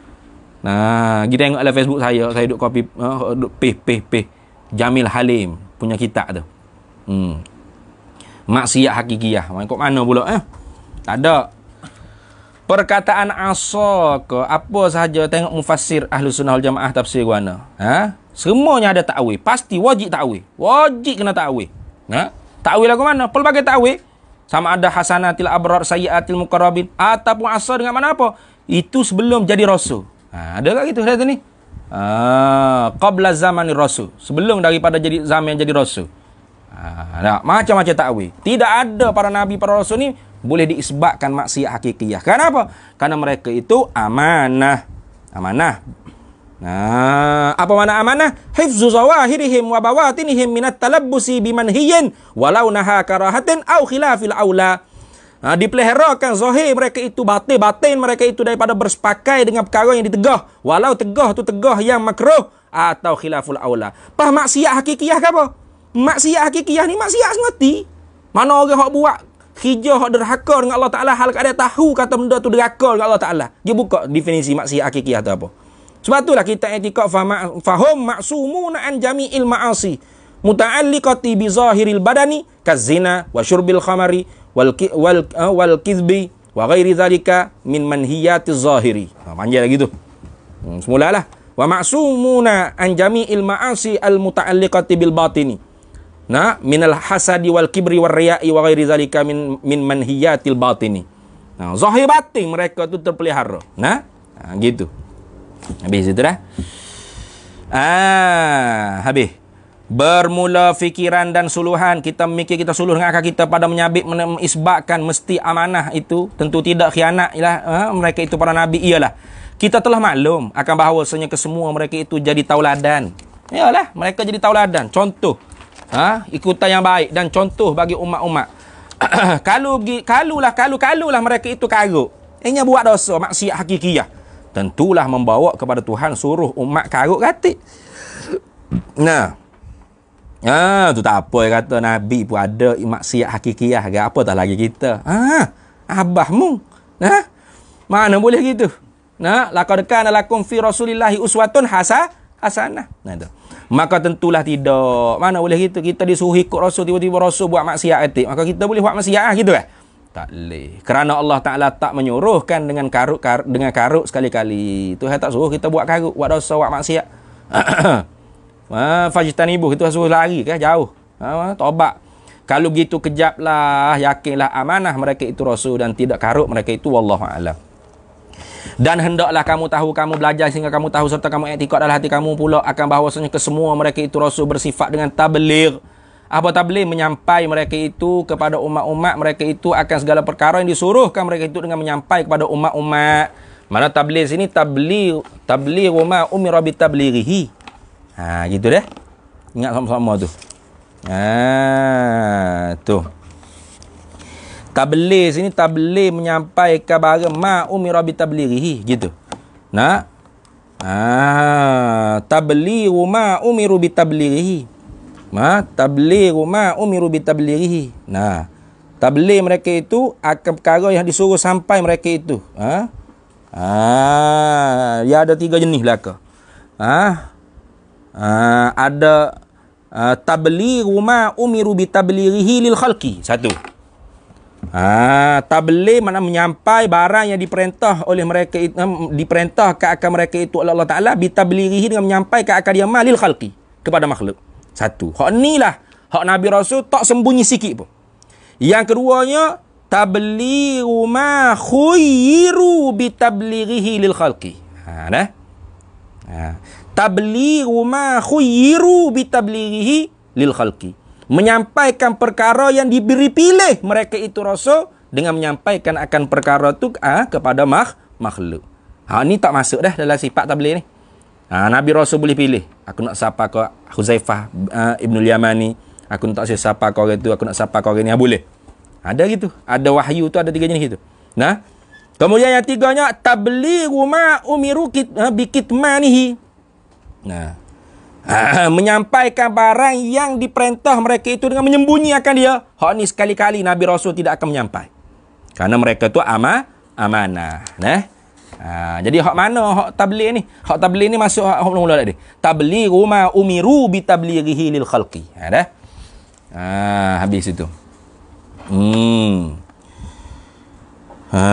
Nah, kita tengok dalam Facebook saya, saya duk copy, uh, eh, duk peh, peh, peh. Jamil Halim punya kitab tu. Hmm. Maksiat hakikiah. Mana kok mana pula eh? Tak ada. Perkataan asal, ke apa sahaja tengok mufassir ahlu sunnah wal jamaah tafsir guana. Ha? Semuanya ada takwil. Pasti wajib takwil. Wajib kena takwil. Ha? Takwil lagu mana? Pelbagai takwil. Sama ada hasanatil abrar sayyatil muqarrabin ataupun asal dengan mana apa? Itu sebelum jadi rasul. Ha, ada tak gitu hadis ni? Ha, qabla zamani rasul. Sebelum daripada jadi zaman jadi rasul. Ha, Macam-macam takwil. Tidak ada para nabi, para rasul ni boleh diisbatkan maksiat hakikiyah. Kenapa? Karena mereka itu amanah. Amanah. Nah, ha, apa mana amanah? Hifzu zawahirihim wa bawatinihim minat talabbusi biman walau naha karahatin au khilafil aula. Ha, dipeleherakan zahir mereka itu batin batin mereka itu daripada bersepakai dengan perkara yang ditegah walau tegah tu tegah yang makruh atau khilaful aula pah maksiat hakikiah ke apa maksiat hakikiah ni maksiat semati mana orang hak buat hijau hak derhaka dengan Allah Taala hal kada tahu kata benda tu derhaka dengan Allah Taala dia buka definisi maksiat hakikiah tu apa sebab itulah kita etika faham fahum maksumuna an jami'il ma'asi muta'alliqati bi zahiril badani kazina wa syurbil khamari wal wal ah, wal kizbi wa ghairi zalika min manhiyati zahiri. Ha, panjang lagi tu. Hmm, semula lah. Wa ma'sumuna an jami'il ma'asi al muta'alliqati bil batini. Na min al hasadi wal kibri war riya'i wa ghairi zalika min min manhiyatil batini. Nah, ha, zahir batin mereka tu terpelihara. Nah, ha, nah gitu. Habis itu dah. Ah, habis. Bermula fikiran dan suluhan Kita mikir kita suluh dengan akal kita Pada menyabit menisbatkan mesti amanah itu Tentu tidak khianat ialah, ha? Mereka itu para nabi ialah Kita telah maklum akan bahawa Senyak kesemua mereka itu jadi tauladan Iyalah mereka jadi tauladan Contoh ha? Ikutan yang baik dan contoh bagi umat-umat [CLEARS THROAT] Kalau kalulah kalau kalulah mereka itu karuk Ini buat dosa maksiat hakikiah Tentulah membawa kepada Tuhan suruh umat karuk katik Nah Ha, tu tak apa dia kata Nabi pun ada maksiat hakikiah ke apa tak lagi kita. Ha, abahmu. Ha? Mana boleh gitu? Nah, laqad kana lakum fi Rasulillah uswatun hasa hasanah. Nah itu. Maka tentulah tidak. Mana boleh gitu? Kita disuruh ikut Rasul tiba-tiba Rasul buat maksiat etik. Maka kita boleh buat maksiat ah gitu eh? Tak boleh. Kerana Allah Taala tak menyuruhkan dengan karuk, kar dengan karuk sekali-kali. Tuhan tak suruh kita buat karuk, buat dosa, buat maksiat. [CLEARS THROAT] Ha, Fajitan ibu itu suruh lari ke jauh. Ha, ha tobak. Kalau gitu kejaplah yakinlah amanah mereka itu rasul dan tidak karut mereka itu wallahu alam. Dan hendaklah kamu tahu kamu belajar sehingga kamu tahu serta kamu etikot dalam hati kamu pula akan bahawasanya kesemua mereka itu rasul bersifat dengan tabligh. Apa tabligh menyampaikan mereka itu kepada umat-umat mereka itu akan segala perkara yang disuruhkan mereka itu dengan menyampaikan kepada umat-umat. Mana tabligh sini tabligh tabligh umma umira bitablighihi. Ha gitu deh. Ingat sama-sama tu. Ha tu. Tabligh sini tabligh menyampaikan barang ha, ma umira bi tablighihi gitu. Nah. Ha tabligh ma umiru bi tablighihi. Ma tabligh ma umiru bi tablighihi. Nah. Tabligh mereka itu akan perkara yang disuruh sampai mereka itu. Ha. Ah, ha, dia ada tiga jenis belaka. Ah, ha? Ah, ada uh, ah, tabligh ma umiru bi tablighihi lil khalqi. Satu. Ah, tabli mana menyampai barang yang diperintah oleh mereka itu eh, diperintah ke akan mereka itu oleh Allah Taala bi tablighihi dengan menyampai ke akan dia malil khalqi kepada makhluk. Satu. Hak inilah hak Nabi Rasul tak sembunyi sikit pun. Yang keduanya tablighu ma khuyiru bi tablighihi lil khalqi. Ha, dah. Ha tablighu ma khuyiru bitablighihi lil khalqi menyampaikan perkara yang diberi pilih mereka itu rasul dengan menyampaikan akan perkara tu ha, kepada mak, makhluk. Ha, ni tak masuk dah dalam sifat tak boleh ni. Ha, Nabi Rasul boleh pilih. Aku nak sapa kau Huzaifah ha, ah, Ibn Yamani. Aku nak sapa kau gitu Aku nak sapa kau orang ini. Ha, boleh. Ada gitu. Ada wahyu tu ada tiga jenis itu. Nah. Kemudian yang tiganya. Tabli rumah umiru kit, ah, bikit manihi. Nah. Ah, menyampaikan barang yang diperintah mereka itu dengan menyembunyikan dia. Hak ni sekali-kali Nabi Rasul tidak akan menyampai. Karena mereka tu ama amanah, nah. Ha, jadi hak mana hak tabligh ni? Hak tabligh ni masuk hak hukum mula tadi. Tabligh ma umiru bi tablighihi lil khalqi. Ha dah. Ha, habis itu. Hmm. Ha.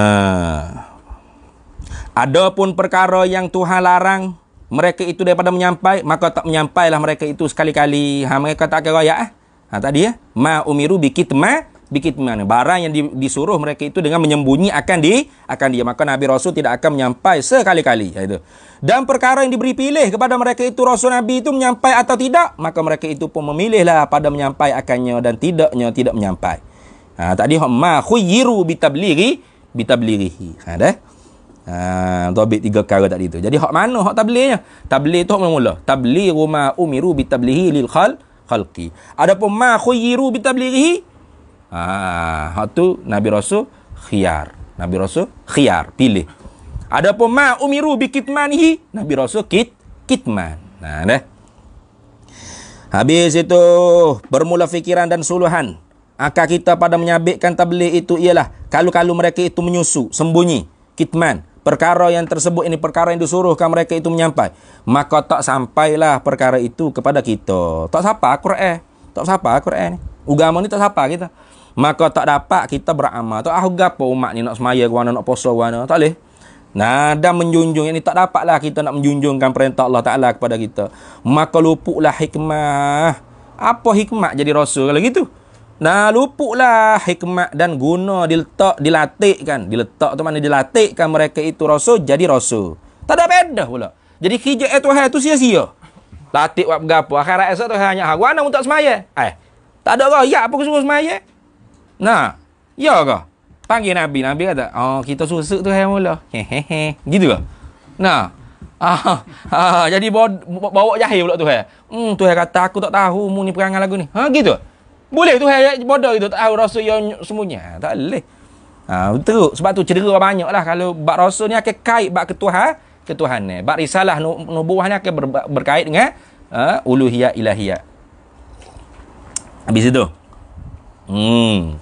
Adapun perkara yang Tuhan larang mereka itu daripada menyampai, maka tak menyampailah mereka itu sekali-kali. Ha, mereka tak akan rakyat. Eh? Ha, tadi ya. Ma umiru bikitma. Bikitma. Barang yang disuruh mereka itu dengan menyembunyi akan di akan dia. Maka Nabi Rasul tidak akan menyampai sekali-kali. Ha, itu. Dan perkara yang diberi pilih kepada mereka itu Rasul Nabi itu menyampai atau tidak. Maka mereka itu pun memilihlah pada menyampai akannya dan tidaknya tidak menyampai. Ha, tadi. Ma khuyiru bitabliri. Bitablirihi. Ha, dah. Ah, ha, tabik tiga perkara tadi tu. Jadi hak mana hak tablihnya? Tablih tu hak mula-mula. Tablih ma umiru bi tablihi lil khal khalqi. Adapun ma khuyiru bi tablihi ha, ah, hak tu Nabi Rasul khiyar. Nabi Rasul khiyar, pilih. Adapun ma umiru Bikitmanihi. Nabi Rasul kit kitman. Nah, dah. Habis itu bermula fikiran dan suluhan. Akal kita pada menyabitkan tabligh itu ialah kalau-kalau mereka itu menyusu, sembunyi, kitman perkara yang tersebut ini perkara yang disuruhkan mereka itu menyampai maka tak sampailah perkara itu kepada kita tak siapa Quran tak siapa Quran ni agama ni tak siapa kita maka tak dapat kita beramal tak ah gapo umat ni nak semaya ke mana nak puasa ke mana tak leh Nah, dan menjunjung ini tak dapatlah kita nak menjunjungkan perintah Allah Taala kepada kita. Maka lupuklah hikmah. Apa hikmah jadi rasul kalau gitu? Nah lupuklah hikmat dan guna diletak, dilatihkan. Diletak tu mana dilatihkan mereka itu rasul, jadi rasul. Tak ada beda pula. Jadi hijau itu hari itu sia-sia. Latih buat berapa. Akhirat esok tu hanya hari. Mana pun semaya? Eh, tak ada orang. Ya, apa aku suruh semaya? Nah, ya ke? Panggil Nabi. Nabi kata, oh, kita susuk tu hari mula. Hehehe. Gitu ke? Nah, [LAUGHS] Ah, ah, jadi bawa, bawa jahil pula tu eh. Hmm, tu eh kata aku tak tahu mu ni perangai lagu ni. Ha gitu. Boleh tu ayat bodoh itu tahu rasul yang semuanya. Ha, tak boleh. Ha, teruk. Sebab tu cedera banyak lah. Kalau bak rasul ni akan kait bak ketuhan. Ketuhan ni. Bak risalah nu, nubuah ni akan ber, berkait dengan ha, uluhiyat ilahiyat. Habis itu. Hmm.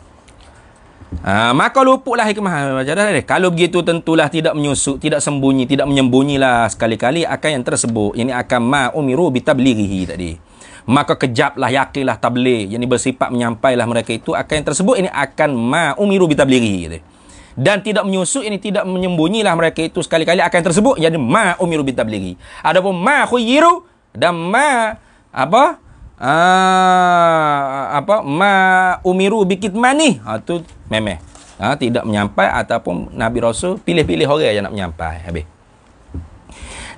Ha, maka luputlah hikmah. Macam Kalau begitu tentulah tidak menyusuk, tidak sembunyi, tidak menyembunyilah sekali-kali akan yang tersebut. Ini akan ma'umiru bitablirihi tadi. Tadi maka kejaplah yakinlah tabligh yang bersifat menyampailah mereka itu akan yang tersebut ini akan ma umiru bitablighi gitu. Dan tidak menyusut ini tidak menyembunyilah mereka itu sekali-kali akan yang tersebut jadi ma umiru tablighi. Adapun ma khuyiru dan ma apa? Uh, apa ma umiru bikit mani ha, tu memeh ha, tidak menyampai ataupun Nabi Rasul pilih-pilih orang yang nak menyampai habis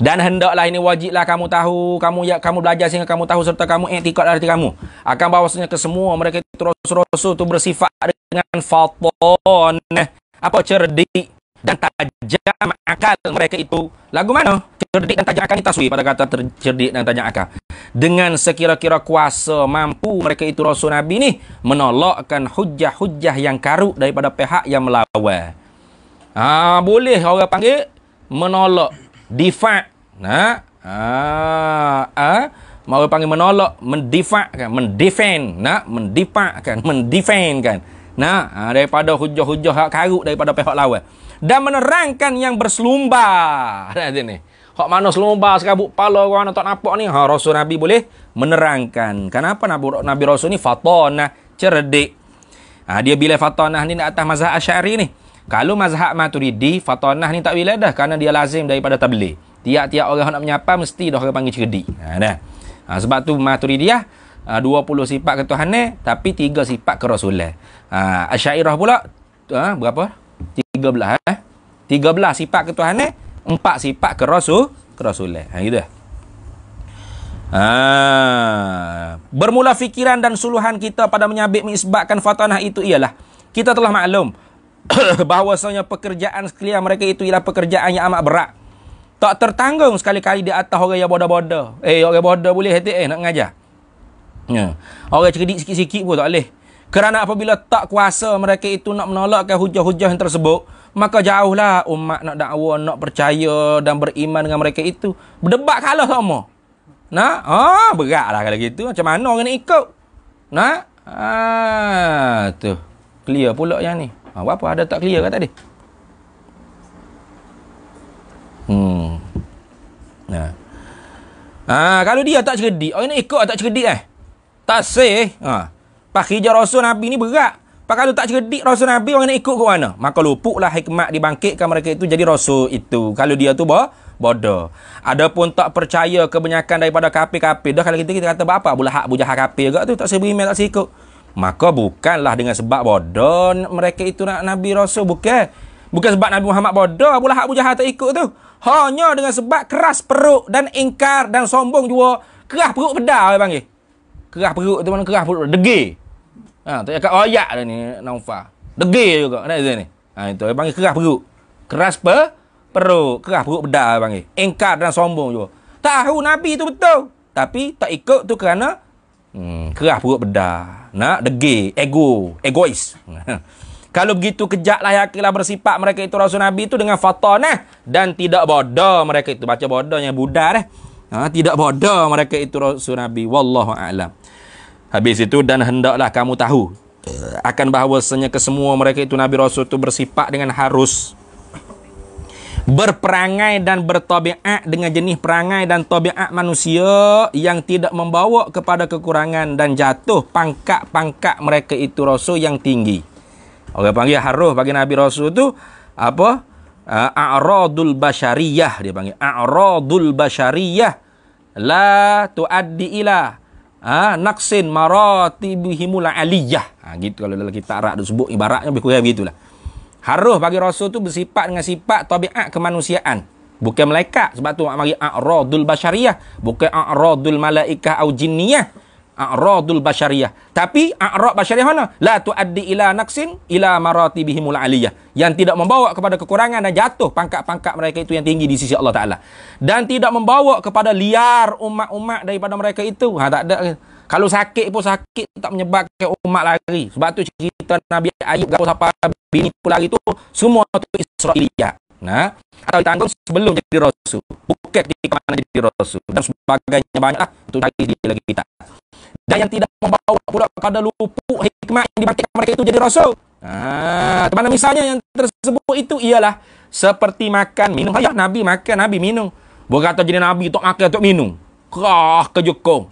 dan hendaklah ini wajiblah kamu tahu, kamu ya kamu belajar sehingga kamu tahu serta kamu etikat arti kamu. Akan bahwasanya ke semua mereka itu rasul-rasul itu bersifat dengan faton. Eh, apa cerdik dan tajam akal mereka itu. Lagu mana? Cerdik dan tajam akal ini taswi pada kata cerdik dan tajam akal. Dengan sekira-kira kuasa mampu mereka itu rasul Nabi ni menolakkan hujah-hujah yang karut daripada pihak yang melawan. Ah boleh orang panggil menolak difa' nah ha ah mau panggil menolak mendifa' kan mendefend nak, mendifa' kan mendefend kan nah ha, [LAUGHS] daripada hujah-hujah hak karuk daripada pihak lawan dan menerangkan yang berselumba [LAUGHS] nah sini hak mana selumba sekabuk pala orang nak tak nampak ni ha rasul nabi boleh menerangkan kenapa nabi, nabi rasul ni fatana cerdik ha, dia bila fatana ni di atas mazhab asy'ari ni kalau mazhab maturidi, fatonah ni tak wilayah dah. Kerana dia lazim daripada tabli. Tiap-tiap orang nak menyapa, mesti dah orang panggil cerdik. Ha, dah. Ha, sebab tu maturidiyah, 20 ha, sifat ketuhanan, tapi 3 sifat kerasulah. Ha, Asyairah pula, ha, berapa? 13. Ha? 13 sifat ketuhanan, 4 sifat kerasul, kerasulah. Ha, gitu. Ha. Bermula fikiran dan suluhan kita pada menyabit mengisbatkan fatanah itu ialah, kita telah maklum, [COUGHS] Bahwasanya pekerjaan sekalian mereka itu ialah pekerjaan yang amat berat. Tak tertanggung sekali-kali di atas orang yang bodoh-bodoh. Eh, orang bodoh boleh hati eh nak mengajar. Ya. Orang cerdik sikit-sikit pun tak boleh. Kerana apabila tak kuasa mereka itu nak menolakkan hujah-hujah yang tersebut, maka jauhlah umat nak dakwa, nak percaya dan beriman dengan mereka itu. Berdebat kalah sama. Nah, ha, oh beratlah kalau gitu. Macam mana orang nak ikut? Nah, ha, ah, tu. Clear pula yang ni. Ha, apa? Ada tak clear kan tadi? Hmm. Nah. Ha. Ha, kalau dia tak cerdik, orang oh, ni ikut tak cerdik eh? Tak sih. Ha. Pak hijau Rasul Nabi ni berat. Pak kalau tak cerdik Rasul Nabi, orang nak ikut ke mana? Maka lupuklah hikmat dibangkitkan mereka itu jadi Rasul itu. Kalau dia tu bah, bodoh. Adapun tak percaya kebanyakan daripada kapi-kapi. Dah kalau kita, kita kata apa? Bula hak bujah hak kapi juga tu. Tak sebuah tak sebuah Maka bukanlah dengan sebab bodoh mereka itu nak Nabi Rasul. Bukan. Bukan sebab Nabi Muhammad bodoh. Pula Abu Jahal tak ikut tu. Hanya dengan sebab keras perut dan ingkar dan sombong juga. Keras perut pedal orang panggil. Keras perut tu mana keras perut. Degil. Ha, tak cakap ayak oh, dah ni Naufa. degi juga. Nak izin ni. Ha, itu orang panggil keras perut. Keras pe, perut. Keras perut pedal orang panggil. Ingkar dan sombong juga. Tahu Nabi tu betul. Tapi tak ikut tu kerana... Hmm. Kerah perut bedah. Nak degi Ego. Egois. [LAUGHS] Kalau begitu kejaklah, lah yakinlah ya, bersifat mereka itu Rasul Nabi itu dengan fatah nah. Dan tidak bodoh mereka itu. Baca bodohnya budar eh. Ha, tidak bodoh mereka itu Rasul Nabi. Wallahu a'lam. Habis itu dan hendaklah kamu tahu. Eh, akan bahawasanya kesemua mereka itu Nabi Rasul itu bersifat dengan harus berperangai dan bertobiat dengan jenis perangai dan tobiat manusia yang tidak membawa kepada kekurangan dan jatuh pangkat-pangkat mereka itu rasul yang tinggi. Orang panggil haruf bagi Nabi Rasul tu apa? Ah, A'radul Bashariyah dia panggil. A'radul Bashariyah la tuaddi ila ha, ah, naqsin maratibihimul aliyah. Ha, gitu kalau dalam kitab Arab tu sebut ibaratnya lebih kurang begitulah. lah. Harus bagi rasul tu bersifat dengan sifat tabiat kemanusiaan. Bukan malaikat. Sebab tu mak mari a'radul basyariah. Bukan a'radul malaikah au jinniyah. A'radul basyariah. Tapi a'rad basyariah mana? La tu'addi ila naqsin ila maratibihimul aliyah. Yang tidak membawa kepada kekurangan dan jatuh pangkat-pangkat mereka itu yang tinggi di sisi Allah Ta'ala. Dan tidak membawa kepada liar umat-umat daripada mereka itu. Ha, tak ada. Kalau sakit pun sakit tak menyebabkan umat lari. Sebab tu cerita Nabi Ayub gaul sampai bini pula itu semua itu Israeliah. Nah, atau ditanggung sebelum jadi rasul. Bukan di mana jadi rasul dan sebagainya banyaklah untuk lagi di lagi kita. Dan yang tidak membawa pula kepada lupuk hikmah yang dibatik mereka itu jadi rasul. Nah, mana misalnya yang tersebut itu ialah seperti makan minum. Ayah Nabi makan, Nabi minum. Bukan kata jadi Nabi untuk makan, untuk minum. Kah, kejukung.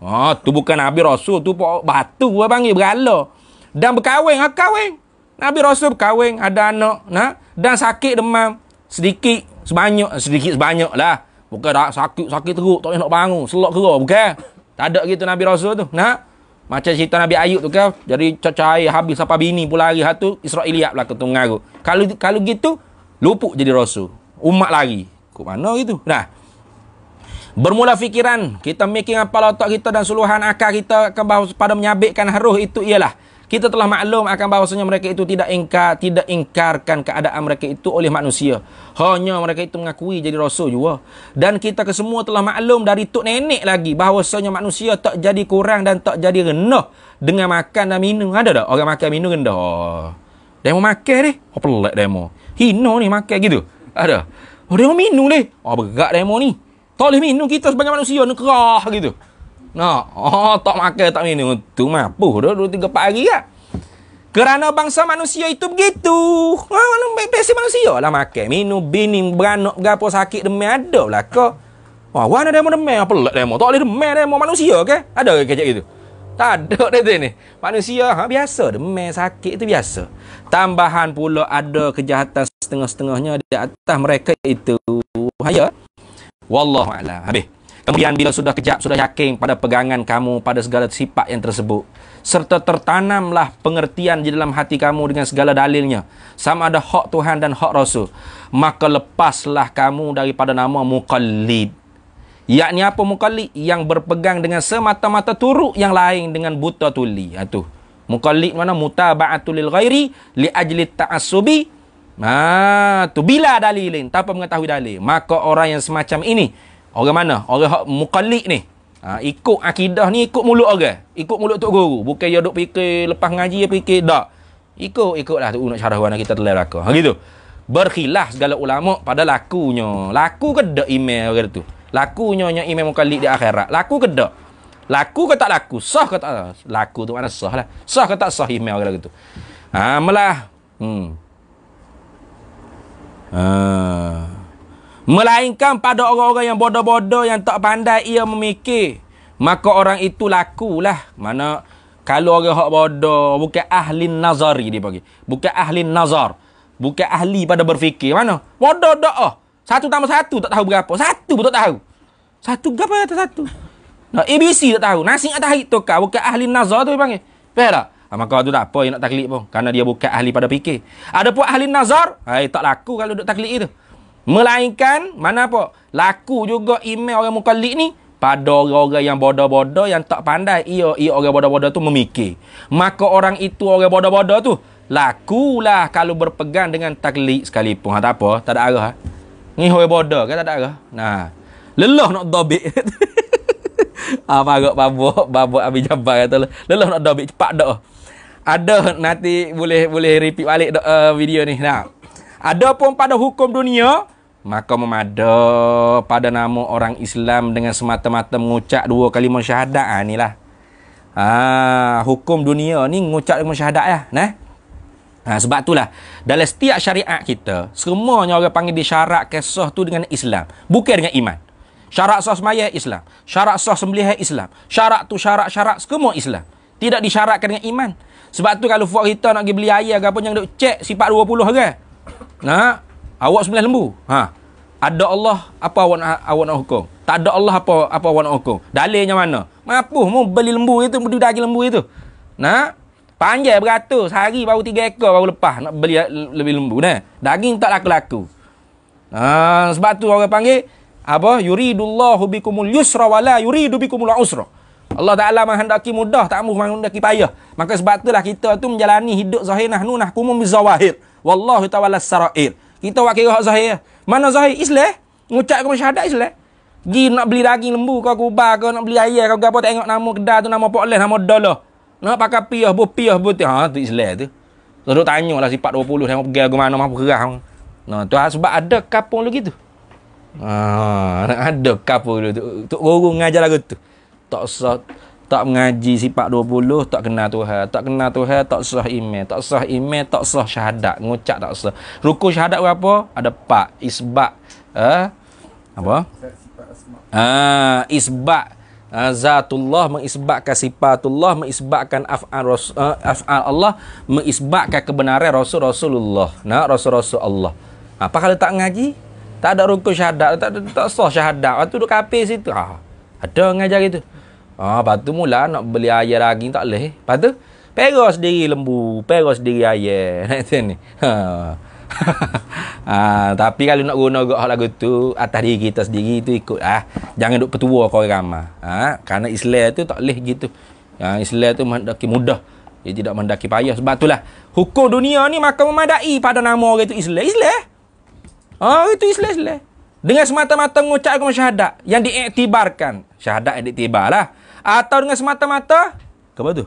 Ah, tu bukan Nabi Rasul tu batu apa panggil bergala. Dan berkahwin, ah kahwin. Nabi Rasul berkahwin, ada anak, nah, dan sakit demam sedikit sebanyak eh, sedikit sebanyak lah. Bukan dah sakit sakit teruk tak nak bangun, selok kera bukan? Tak ada gitu Nabi Rasul tu, nah. Macam cerita Nabi Ayub tu kan, jadi cacai habis sampai bini pun lari hatu Israiliat pula lah ketunggu aku. Kalau kalau gitu luput jadi rasul. Umat lari. Ke mana gitu? Nah. Bermula fikiran, kita making apa otak kita dan seluruhan akal kita akan pada menyabitkan haruh itu ialah kita telah maklum akan bahawasanya mereka itu tidak ingkar, tidak ingkarkan keadaan mereka itu oleh manusia. Hanya mereka itu mengakui jadi rasul juga. Dan kita kesemua telah maklum dari tok nenek lagi bahawasanya manusia tak jadi kurang dan tak jadi rendah dengan makan dan minum. Ada tak orang makan minum rendah? Demo makan ni. Oh pelik demo. Hino ni makan gitu. Ada. Oh demo minum ni. Oh berat demo ni. Tak boleh minum kita sebagai manusia. Nekerah gitu. No. Oh, tak makan, tak minum. Oh, tu mampu, dah, dua, tiga, empat hari lah. Kerana bangsa manusia itu begitu. Oh, no, manusia lah makan. Minum, bini, beranak, berapa, sakit, demi ada lah kau. Oh, ada demo demi? Apa lah demo? Tak boleh demi demo manusia, ke? Ada ke kejap gitu? Tak ada [LAUGHS] dia tu Manusia ha, biasa. Demi, sakit itu biasa. Tambahan pula ada kejahatan setengah-setengahnya di atas mereka itu. Ya. Wallahualam. Habis. Kemudian bila sudah kejap, sudah yakin pada pegangan kamu, pada segala sifat yang tersebut. Serta tertanamlah pengertian di dalam hati kamu dengan segala dalilnya. Sama ada hak Tuhan dan hak Rasul. Maka lepaslah kamu daripada nama Muqallid. Yakni apa Muqallid? Yang berpegang dengan semata-mata turuk yang lain dengan buta tuli. Itu. Ha, Muqallid mana? Mutaba'atulil ghairi li'ajlit ta'asubi Ha, tu bila dalilin tanpa mengetahui dalil maka orang yang semacam ini Orang mana? Orang hak mukallid ni. Ha, ikut akidah ni ikut mulut orang. Ikut mulut tok guru. Bukan dia duk fikir lepas ngaji dia fikir dak. Ikut ikutlah tu nak cara kita telah raka. Ha gitu. Berkhilaf segala ulama pada lakunya. Laku ke dak email orang tu? Lakunya nya imam mukallid di akhirat. Laku ke dak? Laku ke tak laku? Sah ke tak laku tu mana sah lah. Sah ke tak sah email orang tu? Ha melah. Hmm. Ah. Ha. Melainkan pada orang-orang yang bodoh-bodoh yang tak pandai ia memikir. Maka orang itu lakulah. Mana kalau orang hak bodoh bukan ahli nazari dia bagi. Bukan ahli nazar. Bukan ahli pada berfikir. Mana? Bodoh doa. Oh. Satu tambah satu tak tahu berapa. Satu pun tak tahu. Satu berapa atas satu? no ABC tak tahu. Nasi atas hari tu kak. Bukan ahli nazar tu dia panggil. Faham tak? Ha, maka tu tak apa yang nak taklik pun. karena dia bukan ahli pada fikir. Ada pun ahli nazar. Hai, eh, tak laku kalau duduk taklik itu. Melainkan, mana apa? Laku juga email orang mukallik ni pada orang-orang yang bodoh-bodoh yang tak pandai. Ia, ia orang bodoh-bodoh tu memikir. Maka orang itu orang bodoh-bodoh tu lakulah kalau berpegang dengan taklik sekalipun. Ha, tak apa, tak ada arah. Ni orang bodoh kan tak ada arah. Nah. Lelah nak dobik. apa [LAUGHS] ah, marak babuk, babuk abi jabar kata lelah nak dobik cepat dak. Ada nanti boleh boleh repeat balik uh, video ni. Nah. Ada pun pada hukum dunia, maka memada pada nama orang Islam dengan semata-mata mengucap dua kali syahadat ha, inilah ha, hukum dunia ni mengucap kalimah syahadat ya nah ha, sebab itulah dalam setiap syariat kita semuanya orang panggil di disyarat kisah tu dengan Islam bukan dengan iman syarat sah semayah Islam syarat sah sembelih Islam syarat tu syarat-syarat semua Islam tidak disyaratkan dengan iman sebab tu kalau fuak kita nak pergi beli air ke apa jangan duk cek sifat 20 orang nah Awak sembelih lembu. Ha. Ada Allah apa awak nak, awak nak hukum? Tak ada Allah apa apa awak nak hukum? Dalilnya mana? Mampuh mu beli lembu itu, beli daging lembu itu. Nah, panjang beratus hari baru tiga ekor baru lepas nak beli lebih lembu Nah, Daging tak laku-laku. Ha, sebab tu orang panggil apa? Yuridullahu bikumul yusra wala yuridu bikumul usra. Allah Ta'ala menghendaki mudah, tak mahu menghendaki payah. Maka sebab itulah kita tu menjalani hidup zahir nahnu nahkumum bizawahir. Wallahu ta'ala sara'ir. Kita buat kira hak zahir. Mana zahir? islah? Eh? Ngucap kau syahadat islah. Gi nak beli daging lembu kau kubah kau nak beli ayam kau gapo tengok nama kedai tu nama Poland nama Dolo. Nak pakai piah bu piah bu ha tu islah tu. Terus tanyalah sifat 20 tengok pergi ke mana mah berah. Nah tu ah, sebab ada kapung lu gitu. Ha ada kapung lu tu. Tok guru ngajar lagu tu. Tak sah tak mengaji sifat 20 tak kenal Tuhan tak kenal Tuhan tak sah iman tak sah iman tak sah syahadat ngucap tak sah rukun syahadat berapa ada 4 isbat eh apa ah isbat Uh, ah, zatullah mengisbatkan sifatullah mengisbatkan af'al uh, af'al Allah mengisbatkan kebenaran rasul rasulullah nah rasul rasul Allah ah, apa kalau tak ngaji tak ada rukun syahadat tak tak sah syahadat waktu duk kafir situ ah, ada ngajar gitu Ah, ha, lepas mula nak beli ayam daging tak boleh. Lepas tu, perah sendiri lembu, perah sendiri ayam. [LAUGHS] Nak ni. Ha. [LAUGHS] Ah, tapi kalau nak guna gak hak lagu tu atas diri kita sendiri tu ikut ah. Jangan duk petua kau orang ramah. Ha, kerana Islam tu tak boleh gitu. Ha, Islam tu mendaki mudah. Dia tidak mendaki payah sebab itulah hukum dunia ni maka memadai pada nama orang itu Islam. Islam. Ah, itu Islam Islam. Dengan semata-mata mengucapkan syahadat yang diiktibarkan. Syahadat yang diiktibarlah. Atau dengan semata-mata Apa tu?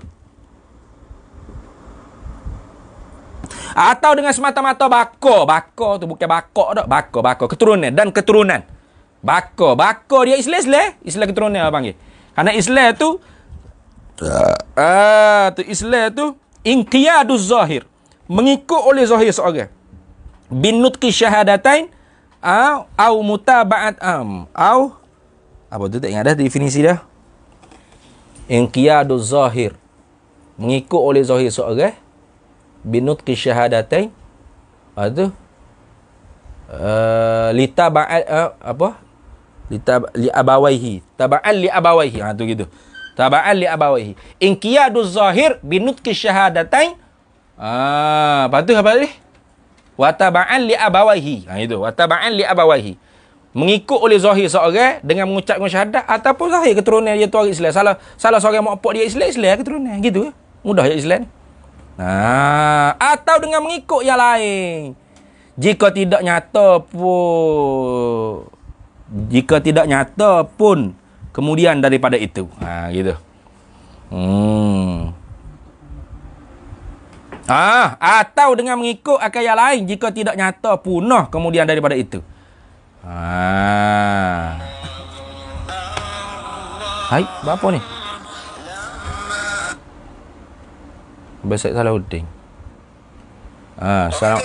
Atau dengan semata-mata bako Bako tu bukan bako tak Bako, bako Keturunan dan keturunan Bako, bako dia Islam, Islam Islam keturunan apa panggil Karena Islam tu Ah, tu Islam tu Inqiyadu zahir Mengikut oleh zahir seorang Bin nutki syahadatain Au, au mutaba'at am Au Apa tu tak ingat dah definisi dah inqiyadu zahir mengikut oleh zahir seorang eh? binut ki syahadatain itu uh, eh, lita ba'al uh, eh, apa lita li abawaihi taba'al li abawaihi ha tu gitu taba'al li abawaihi inqiyadu zahir binut ki syahadatain ah ha, patu apa ni wa li abawaihi ha itu wa li abawaihi mengikut oleh zahir seorang dengan mengucap mengucapkan syahadat ataupun zahir keturunan dia tu orang Islam. Salah salah seorang mak pak dia Islam, Islam keturunan. Gitu Mudah je Islam. Ha, atau dengan mengikut yang lain. Jika tidak nyata pun jika tidak nyata pun kemudian daripada itu. Ha gitu. Hmm. Ah, ha, atau dengan mengikut akal yang lain jika tidak nyata punah kemudian daripada itu. Ah, Hai, buat apa ni? Abang Syed Salahuddin. Ha, salam.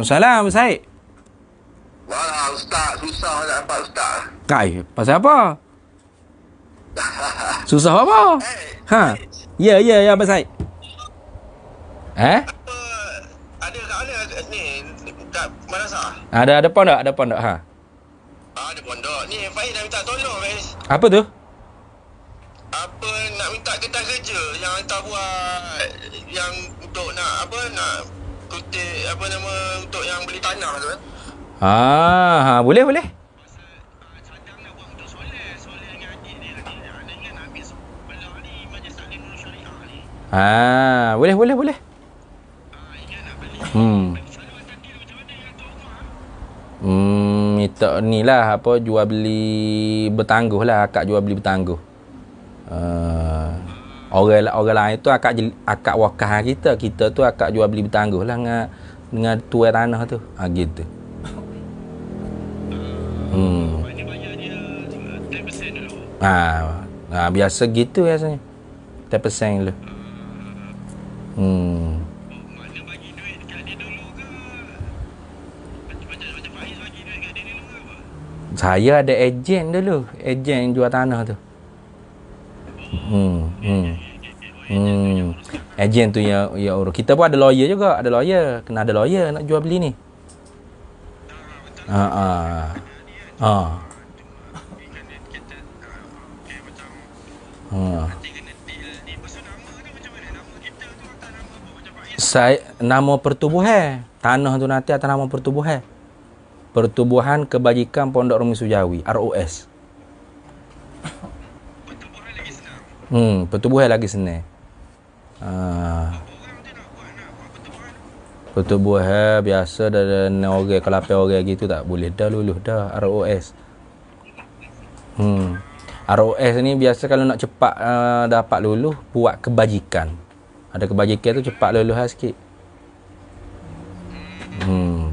salah, Abang Syed. Walah, Ustaz. Susah nak dapat Ustaz. Kai, pasal apa? [LAUGHS] Susah apa? Eh, ha. Ya, ya, ya, Abang Syed. Eh? Ada kat mana? dekat ah, Ada ada pondok, ada pondok ha. Ah, ada pondok. Ni Faiz dah minta tolong Faiz. Apa tu? Apa nak minta kita kerja yang hantar buat yang untuk nak apa nak kutip apa nama untuk yang beli tanah tu eh. Ha, ha boleh boleh. Ah, boleh boleh boleh. Hmm. Hmm, itu ni lah apa jual beli bertangguh lah akak jual beli bertangguh. Uh, orang orang lain tu akak akak wakah kita kita tu akak jual beli bertangguh lah dengan dengan tuan tanah tu. Ha, gitu. Hmm. Ah, ha, ha, biasa gitu biasanya. 10% dulu. Hmm. saya ada ejen dulu ejen jual tanah tu hmm hmm hmm ejen tu yang ya urus kita pun ada lawyer juga ada lawyer kena ada lawyer nak jual beli ni Ah, ha ha ha saya nama pertubuhan tanah tu nanti atas nama pertubuhan Pertubuhan Kebajikan Pondok Rumi Sujawi ROS Pertubuhan lagi senang Hmm Pertubuhan lagi senang Ah. Pertubuhan biasa dari ni orang kelapa orang gitu tak boleh dah luluh dah ROS. Hmm. ROS ni biasa kalau nak cepat uh, dapat luluh buat kebajikan. Ada kebajikan tu cepat luluh lah sikit. Hmm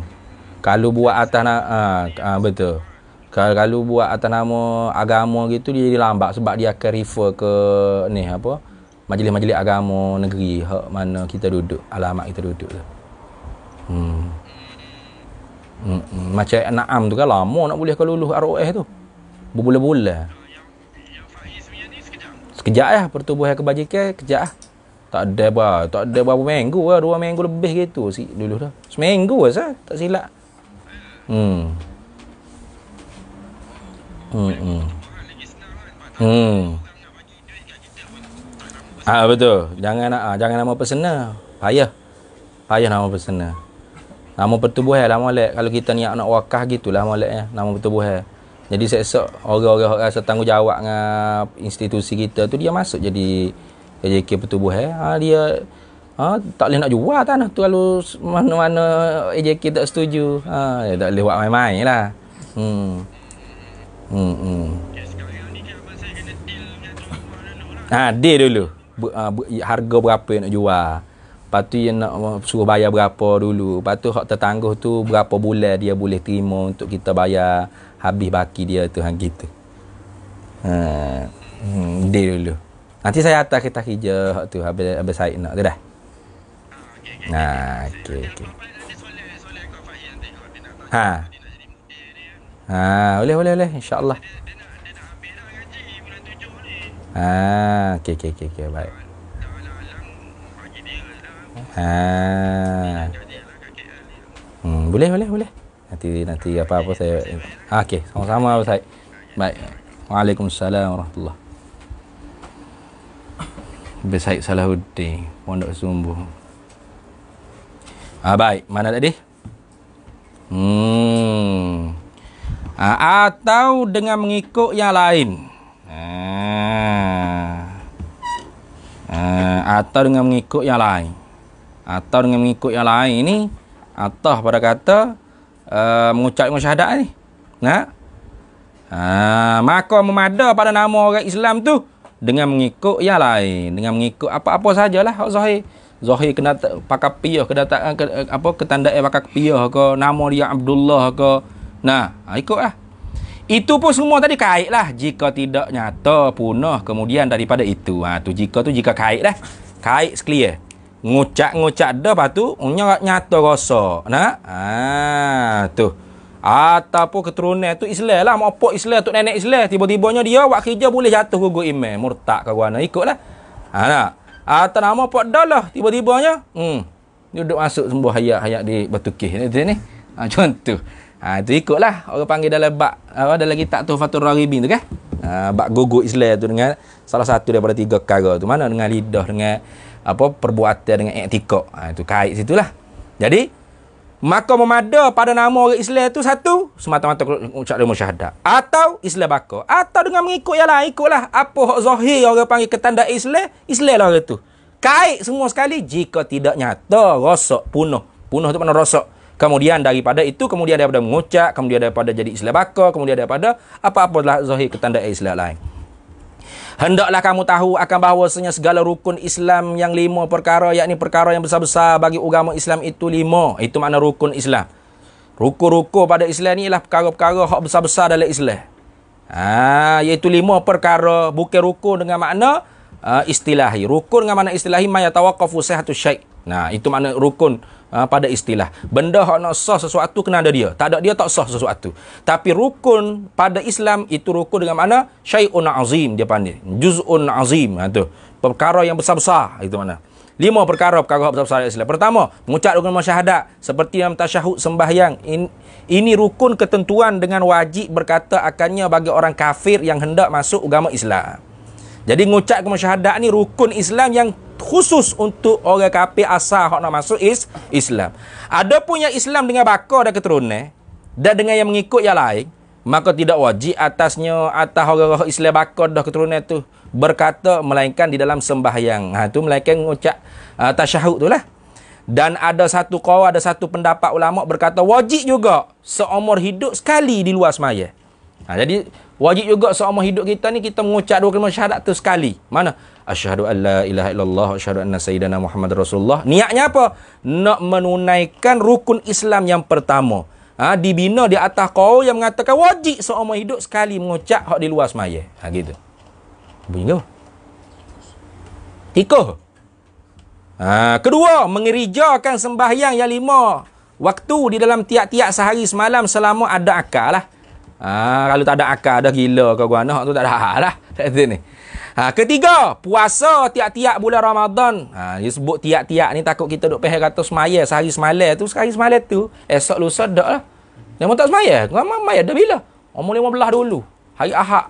kalau buat atas ha, ha, betul kalau, kalau buat atas nama agama gitu dia jadi lambat sebab dia akan refer ke ni apa majlis-majlis agama negeri hak mana kita duduk alamat kita duduk tu hmm. Hmm, hmm. macam Naam tu kan lama nak boleh kalau lulus ROS tu berbulan-bulan sekejap lah pertubuhan kebajikan kejap lah tak ada berapa tak ada berapa minggu lah dua minggu lebih gitu si, dulu dah seminggu lah tak silap Hmm. hmm. Hmm. Hmm. Ah ha, betul. Jangan nak ah jangan nama personal. Payah. Payah nama personal. Nama pertubuhan eh, lah, lek kalau kita ni nak wakaf gitulah molek ya. Eh, nama pertubuhan. Eh. Jadi seksa orang-orang yang rasa tanggungjawab dengan institusi kita tu dia masuk jadi KJK pertubuhan. Ah, ha, dia Ha, tak boleh nak jual tanah tu kalau mana-mana AJK tak setuju. Ha, ya, tak boleh buat main-main lah. Hmm. Hmm, hmm. Ha, deal dulu. B- ha, b- harga berapa nak jual. Lepas tu yang nak uh, suruh bayar berapa dulu. Lepas tu hak tertangguh tu berapa bulan dia boleh terima untuk kita bayar habis baki dia tu hang kita. Ha, hmm, deal dulu. Nanti saya atas kita kerja hak tu habis habis saya nak tu dah. Ha, okey okey. Ha. Ha, boleh boleh boleh insya-Allah. Ha, okey okey okey okey baik. Ha. Hmm, boleh boleh boleh. Nanti nanti apa-apa saya ha, okey, sama-sama apa saya. Baik. Waalaikumsalam warahmatullahi. Besaik Salahuddin, Pondok Sumbu. Ha, baik, mana tadi? Hmm. Ha, atau dengan mengikut yang lain. Ha. Ha, atau dengan mengikut yang lain. Atau dengan mengikut yang lain ni atau pada kata uh, mengucap dengan syahadat ni. Nah. Ha, maka memada pada nama orang Islam tu dengan mengikut yang lain, dengan mengikut apa-apa sajalah hak zahir zahir kena pakai piyah kedatangan ke, apa ketanda eh pakai piyah ke nama dia Abdullah ke nah ha, ikut ah, itu pun semua tadi kait lah jika tidak nyata punah kemudian daripada itu ha tu jika tu jika kait lah kait sekali ngucak-ngucak dah lepas tu nyata rasa nah ha tu Ataupun keturunan tu Islam lah. Mokpok Islam tu nenek Islam. Tiba-tibanya dia buat kerja boleh jatuh gugur imam. Murtak ke mana. Ikutlah. Ha nak? Atau nama Pak Dalah tiba-tibanya. Hmm. Dia duduk masuk semua hayat-hayat di Batu Kih ni. ni. Ha, contoh. Ha, itu ikutlah. Orang panggil dalam bak. Apa, dalam kitab tu Fatur Raribin tu kan. Ha, bak gogo Islam tu dengan salah satu daripada tiga kara tu. Mana dengan lidah, dengan apa perbuatan, dengan etikok. Ha, itu kait situ lah. Jadi, Maka memada pada nama orang Islam itu satu semata-mata ucap lima syahadat atau Islam bako. atau dengan mengikut yang lain ikutlah apa hak zahir orang panggil ketanda Islam Islam lah orang tu. Kait semua sekali jika tidak nyata rosak punah. Punah tu mana rosak. Kemudian daripada itu kemudian daripada mengucap kemudian daripada jadi Islam bako, kemudian daripada apa-apa lah zahir ketanda Islam lain. Hendaklah kamu tahu akan bahawasanya segala rukun Islam yang lima perkara, yakni perkara yang besar-besar bagi agama Islam itu lima. Itu makna rukun Islam. Rukun-rukun pada Islam ni ialah perkara-perkara hak besar-besar dalam Islam. Ha, iaitu lima perkara bukan rukun dengan makna uh, istilahi. Rukun dengan makna istilahi mayatawakafu sehatu syaih. Nah, itu makna rukun. Ah, pada istilah. Benda hak nak sah sesuatu kena ada dia. Tak ada dia tak sah sesuatu. Tapi rukun pada Islam itu rukun dengan mana? Syai'un azim dia panggil. Juz'un azim. Ha, tu. Perkara yang besar-besar. Itu mana? Lima perkara perkara besar-besar Islam. Pertama, mengucap dengan masyahadat. Seperti yang tashahud sembahyang. In, ini rukun ketentuan dengan wajib berkata akannya bagi orang kafir yang hendak masuk agama Islam. Jadi mengucap kemasyahadat ni rukun Islam yang khusus untuk orang kafir asal hak nak masuk is Islam. Adapun yang Islam dengan bakar dan keturunan dan dengan yang mengikut yang lain, maka tidak wajib atasnya atas orang Islam bakar dan keturunan tu berkata melainkan di dalam sembahyang. Ha tu melainkan mengucap uh, tasyahud tu lah. Dan ada satu kau ada satu pendapat ulama berkata wajib juga seumur hidup sekali di luar semaya. Ha, jadi wajib juga seumur hidup kita ni kita mengucap dua kalimah syahadat tu sekali. Mana? asyhadu alla ilaha illallah wa anna sayyidina Muhammad Rasulullah. Niatnya apa? Nak menunaikan rukun Islam yang pertama. Ha, dibina di atas kau yang mengatakan wajib seumur hidup sekali mengucap hak di luar semaya. Ha, gitu. Bunyi apa? Tikuh. Ha, kedua, mengerijakan sembahyang yang lima. Waktu di dalam tiap-tiap sehari semalam selama ada akal lah. Ha, kalau tak ada akal, ada gila kau guna, tu tak ada hal lah. Tak ni. Ha, ketiga, puasa tiap-tiap bulan Ramadan. Ha, dia sebut tiap-tiap ni takut kita duk pehe ratus semaya sehari semalai tu, sehari semalai tu, esok lusa dak lah. Yang tak semaya, kau mau semaya dah bila? Umur belah dulu. Hari ahak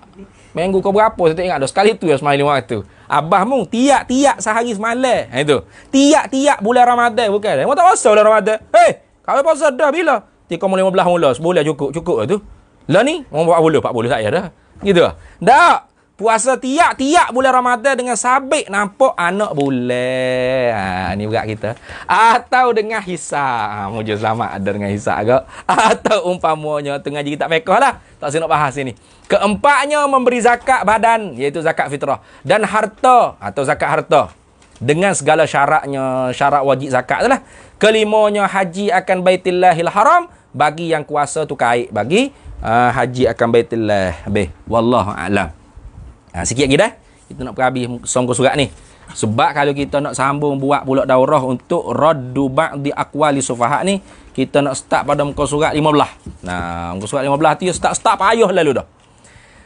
Minggu kau berapa saya tak ingat dah. Sekali tu yang semalai lima tu. Abah mu tiap-tiap sehari semalai. Ha, itu. Tiap-tiap bulan Ramadan bukan. Yang tak puasa bulan Ramadan. Hei, kau puasa dah bila? Tiap umur 15 mula, sebulan cukup, cukup lah tu. Lah ni, umur 40, 40 saya dah. Gitu. Lah. Dak puasa tiak, tiak bulan ramadhan dengan sabik nampak anak boleh. Ha, ni berat kita. Atau dengan hisap. Ha, Mujur selamat ada dengan hisap agak. Atau umpamanya tengah jadi tak pekoh lah. Tak sini nak bahas ini. Keempatnya memberi zakat badan iaitu zakat fitrah. Dan harta atau zakat harta. Dengan segala syaratnya, syarat wajib zakat tu lah. Kelimanya haji akan baitillahil haram. Bagi yang kuasa tu kait. Bagi uh, haji akan baitillah. Be. Wallahu'alam. Ha, sikit lagi dah. Kita nak pergi habis som surat ni. Sebab kalau kita nak sambung buat pula daurah untuk raddu ba'di aqwali sufaha ni, kita nak start pada muka surat 15. Nah, muka surat 15 tu ya start-start payah lalu dah.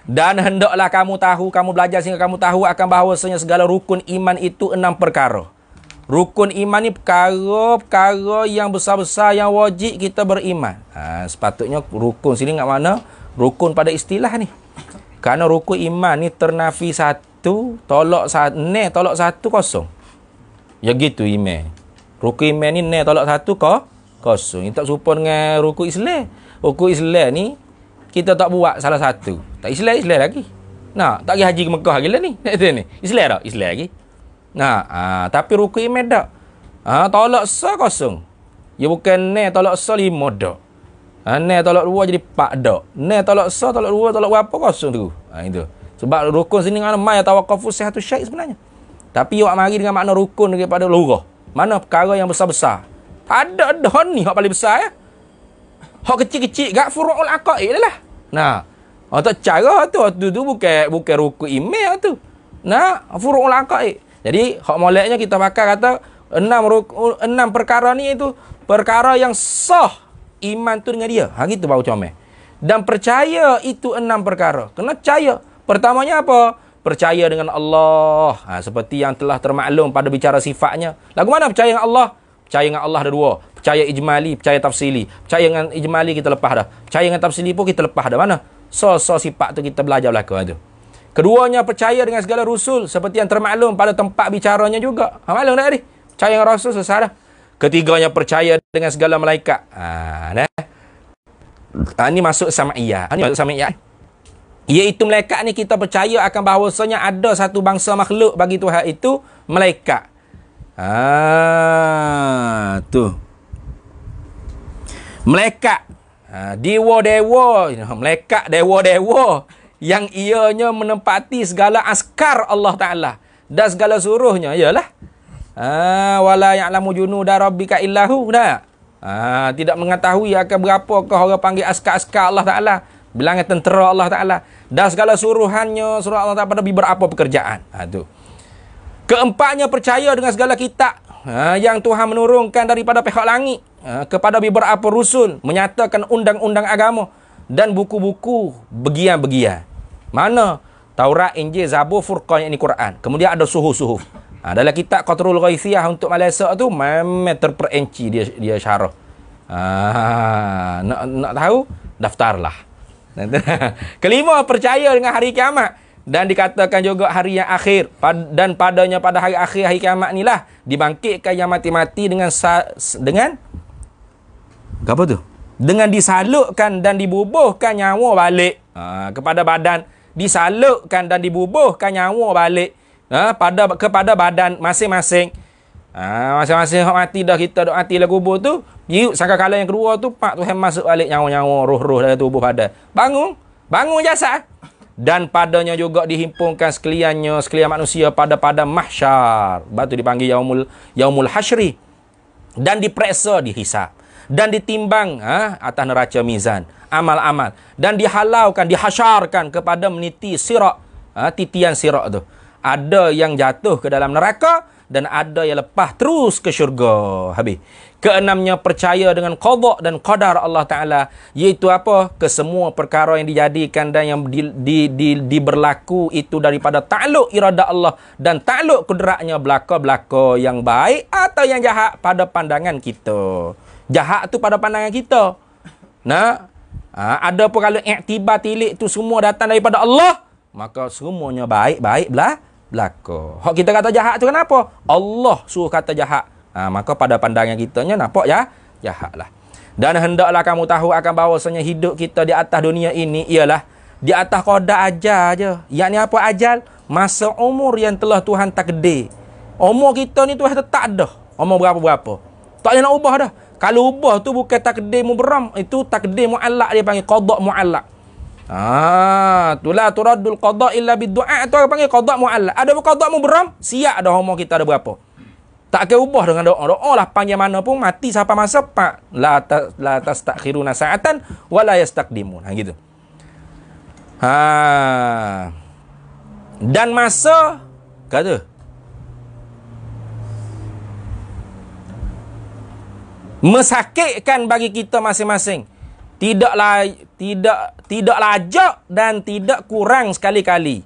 Dan hendaklah kamu tahu, kamu belajar sehingga kamu tahu akan bahawasanya segala rukun iman itu enam perkara. Rukun iman ni perkara-perkara yang besar-besar yang wajib kita beriman. Ha, sepatutnya rukun sini ingat mana? Rukun pada istilah ni. Kerana ruku iman ni ternafi satu, tolak satu, ne tolak satu kosong. Ya gitu iman. Ruku iman ni ne tolak satu ko kosong. Ini tak serupa dengan ruku Islam. ruku Islam ni kita tak buat salah satu. Tak Islam Islam lagi. Nah, tak pergi haji ke Mekah gila ni. Nak [LAUGHS] ni. Islam tak? Islam lagi. Nah, aa, ah, tapi ruku iman tak. Ha, ah, tolak sa kosong. Ya bukan ne tolak sa lima tak. Ha, nai tolak dua jadi pak dok. Nai tolak so, tolak dua, tolak berapa kosong tu. Ha, itu. Sebab rukun sini dengan mai atau wakafu sehatu syait sebenarnya. Tapi awak mari dengan makna rukun daripada lurah. Mana perkara yang besar-besar. Ada dahan ni yang paling besar ya. Hak kecil-kecil gak furu'ul aqaid lah. Nah. Oh tak cara tu tu tu bukan bukan rukun email tu. Nah, furu'ul aqaid. Jadi hak moleknya kita pakai kata enam enam perkara ni itu perkara yang sah iman tu dengan dia. Ha gitu baru comel. Dan percaya itu enam perkara. Kena percaya. Pertamanya apa? Percaya dengan Allah. Ha, seperti yang telah termaklum pada bicara sifatnya. Lagu mana percaya dengan Allah? Percaya dengan Allah ada dua. Percaya ijmali, percaya tafsili. Percaya dengan ijmali kita lepas dah. Percaya dengan tafsili pun kita lepas dah. Mana? So-so sifat tu kita belajar belakang tu. Keduanya percaya dengan segala rusul. Seperti yang termaklum pada tempat bicaranya juga. Ha, maklum tak tadi? Percaya dengan rasul selesai dah. Ketiganya percaya dengan segala malaikat. Ha, nah. Ha, ini masuk sama'iyah. Ini ha, masuk sama'iyah. Iaitu malaikat ni kita percaya akan bahawasanya ada satu bangsa makhluk bagi Tuhan itu malaikat. Ha, tu. Malaikat. Ha, dewa-dewa. Malaikat dewa-dewa. Yang ianya menempati segala askar Allah Ta'ala. Dan segala suruhnya. Ialah. Ah wala ya'lamu junuda rabbika illahu dah. Ah tidak mengetahui akan berapa ke orang panggil askar-askar Allah Taala, bilangan tentera Allah Taala. Dah segala suruhannya suruh Allah Taala pada berapa pekerjaan. Ah tu. Keempatnya percaya dengan segala kitab ah, yang Tuhan menurunkan daripada pihak langit ah, kepada beberapa rusul menyatakan undang-undang agama dan buku-buku begian-begian. Mana Taurat, Injil, Zabur, Furqan yang ini Quran. Kemudian ada suhu-suhu. Ha, dalam kitab Qatrul Ghaithiyah untuk Malaysia tu memang terperinci dia dia syarah. Ha, nak nak tahu daftarlah. [LAUGHS] Kelima percaya dengan hari kiamat dan dikatakan juga hari yang akhir dan padanya pada hari akhir hari kiamat inilah dibangkitkan yang mati-mati dengan dengan apa tu? Dengan disalukkan dan dibubuhkan nyawa balik ha, kepada badan, disalukkan dan dibubuhkan nyawa balik. Ha, pada kepada badan masing-masing. Ha, masing-masing hak mati dah kita dok mati lah kubur tu. Yuk sangkakala yang kedua tu pak Tuhan masuk balik nyawa-nyawa roh-roh dalam tubuh pada. Bangun. Bangun jasa. Dan padanya juga dihimpunkan sekaliannya sekalian manusia pada pada mahsyar. Batu dipanggil yaumul yaumul hasyri. Dan diperiksa dihisab dan ditimbang ha, atas neraca mizan amal-amal dan dihalaukan dihasyarkan kepada meniti sirat ha, titian sirat tu ada yang jatuh ke dalam neraka dan ada yang lepas terus ke syurga. Habis. Keenamnya percaya dengan qada dan qadar Allah Taala iaitu apa? Kesemua perkara yang dijadikan dan yang di, di, di, di berlaku itu daripada takluk irada Allah dan takluk kudratnya belaka-belaka yang baik atau yang jahat pada pandangan kita. Jahat tu pada pandangan kita. Nah, ha, ada pun kalau iktibar tilik tu semua datang daripada Allah, maka semuanya baik-baik belaka belaka. Hak kita kata jahat tu kenapa? Allah suruh kata jahat. Ha, maka pada pandangan kita nampak ya jahatlah. Dan hendaklah kamu tahu akan bahawasanya hidup kita di atas dunia ini ialah di atas qada aja aja. Yakni apa ajal? Masa umur yang telah Tuhan takdir. Umur kita ni Tuhan tetap dah. Umur berapa-berapa. Tak nak ubah dah. Kalau ubah tu bukan takdir mubram, itu takdir muallak dia panggil qada muallak. Ah, itulah turadul qada illa bidu'a tu apa panggil qada mu'alla. Ada qada mu beram, siap dah homo kita ada berapa. Tak akan ubah dengan doa. Doa lah panjang mana pun mati siapa masa pak la ta, la tastakhiruna sa'atan wa la yastaqdimun. Ha gitu. Ha. Dan masa kata mesakitkan bagi kita masing-masing tidaklah tidak tidak lajak dan tidak kurang sekali-kali.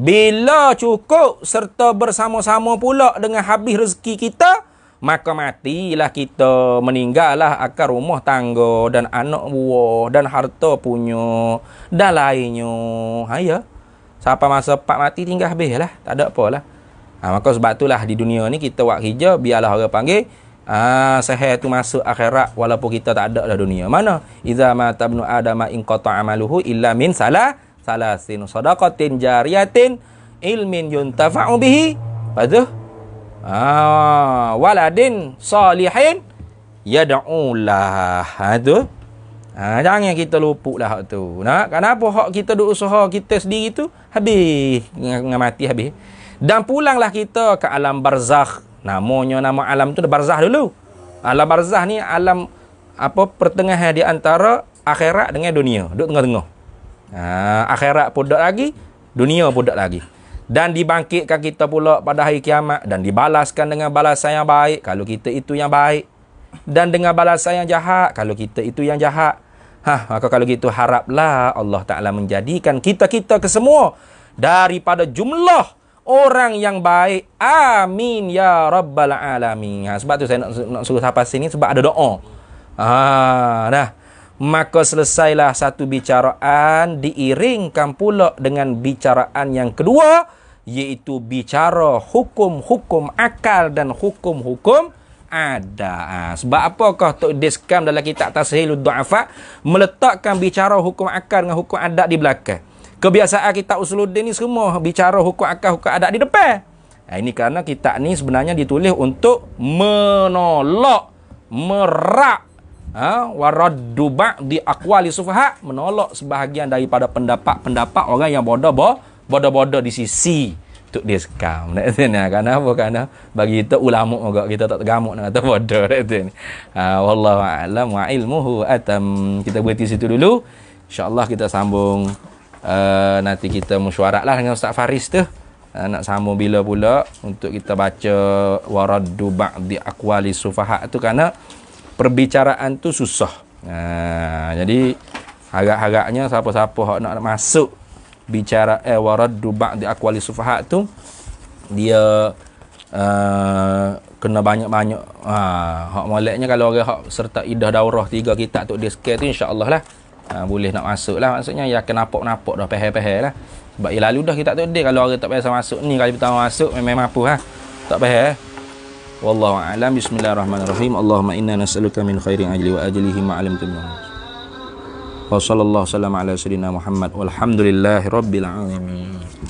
Bila cukup serta bersama-sama pula dengan habis rezeki kita, maka matilah kita meninggallah akar rumah tangga dan anak buah dan harta punya dan lainnya. Ha ya. Siapa masa pak mati tinggal habis lah. Tak ada apa lah. Ha, maka sebab itulah di dunia ni kita buat hijau biarlah orang panggil Ah, sahih itu masuk akhirat walaupun kita tak ada dah dunia. Mana? Iza ma tabnu adama in amaluhu illa min salah salasin sadaqatin jariyatin ilmin yuntafa'u bihi. Padah. Ah, waladin salihin yad'u lah. Aduh. Ha, ha, jangan kita lupuk lah hak tu. nak? kenapa hak kita duk usaha kita sendiri tu habis, ngamati habis. Dan pulanglah kita ke alam barzakh. Namanya nama alam tu barzah dulu. Alam ah, barzah ni alam apa pertengahan di antara akhirat dengan dunia, duduk tengah-tengah. Ha, akhirat pun duduk lagi, dunia pun duduk lagi. Dan dibangkitkan kita pula pada hari kiamat dan dibalaskan dengan balasan yang baik kalau kita itu yang baik dan dengan balasan yang jahat kalau kita itu yang jahat. Ha, maka kalau gitu haraplah Allah Taala menjadikan kita-kita kesemua daripada jumlah orang yang baik. Amin ya rabbal alamin. Ha, sebab tu saya nak, nak suruh sampai sini sebab ada doa. Ha, dah. Maka selesailah satu bicaraan diiringkan pula dengan bicaraan yang kedua iaitu bicara hukum-hukum akal dan hukum-hukum ada. Ha, sebab apakah Tok Diskam dalam kitab Tashilul Du'afa meletakkan bicara hukum akal dengan hukum adat di belakang? kebiasaan kita usuluddin ni semua bicara hukum akal hukum adat di depan. Ha, ini kerana kitab ni sebenarnya ditulis untuk menolak merak ha, waraddu ba'di aqwali sufaha menolak sebahagian daripada pendapat-pendapat orang yang bodoh bo, bodoh-bodoh di sisi untuk dia sekam nak sini ha, kerana apa kerana bagi kita ulama juga kita tak tergamuk nak kata bodoh nak sini ha, wallahu alam wa ilmuhu atam kita berhenti situ dulu insyaallah kita sambung uh, nanti kita mesyuarat lah dengan Ustaz Faris tu. Uh, nak sama bila pula untuk kita baca waraddu ba'di akwali sufahat tu kerana perbicaraan tu susah. Uh, jadi harap-harapnya siapa-siapa hak nak masuk bicara eh waraddu ba'di akwali sufahat tu dia uh, kena banyak-banyak ha, ah, hak moleknya kalau orang hak serta idah daurah tiga kitab tu dia sekali tu insyaAllah lah ha, boleh nak masuk lah maksudnya ya kena nampak napok dah pehe-pehe lah sebab ya lalu dah kita tak tahu kalau orang tak biasa masuk ni kalau kita masuk memang mampu ha? tak pehe eh? wallahu a'lam bismillahirrahmanirrahim allahumma inna nas'aluka min khairi ajli wa ajlihi ma 'alimtum wa sallallahu alaihi wa sallam ala sayyidina muhammad walhamdulillahi alamin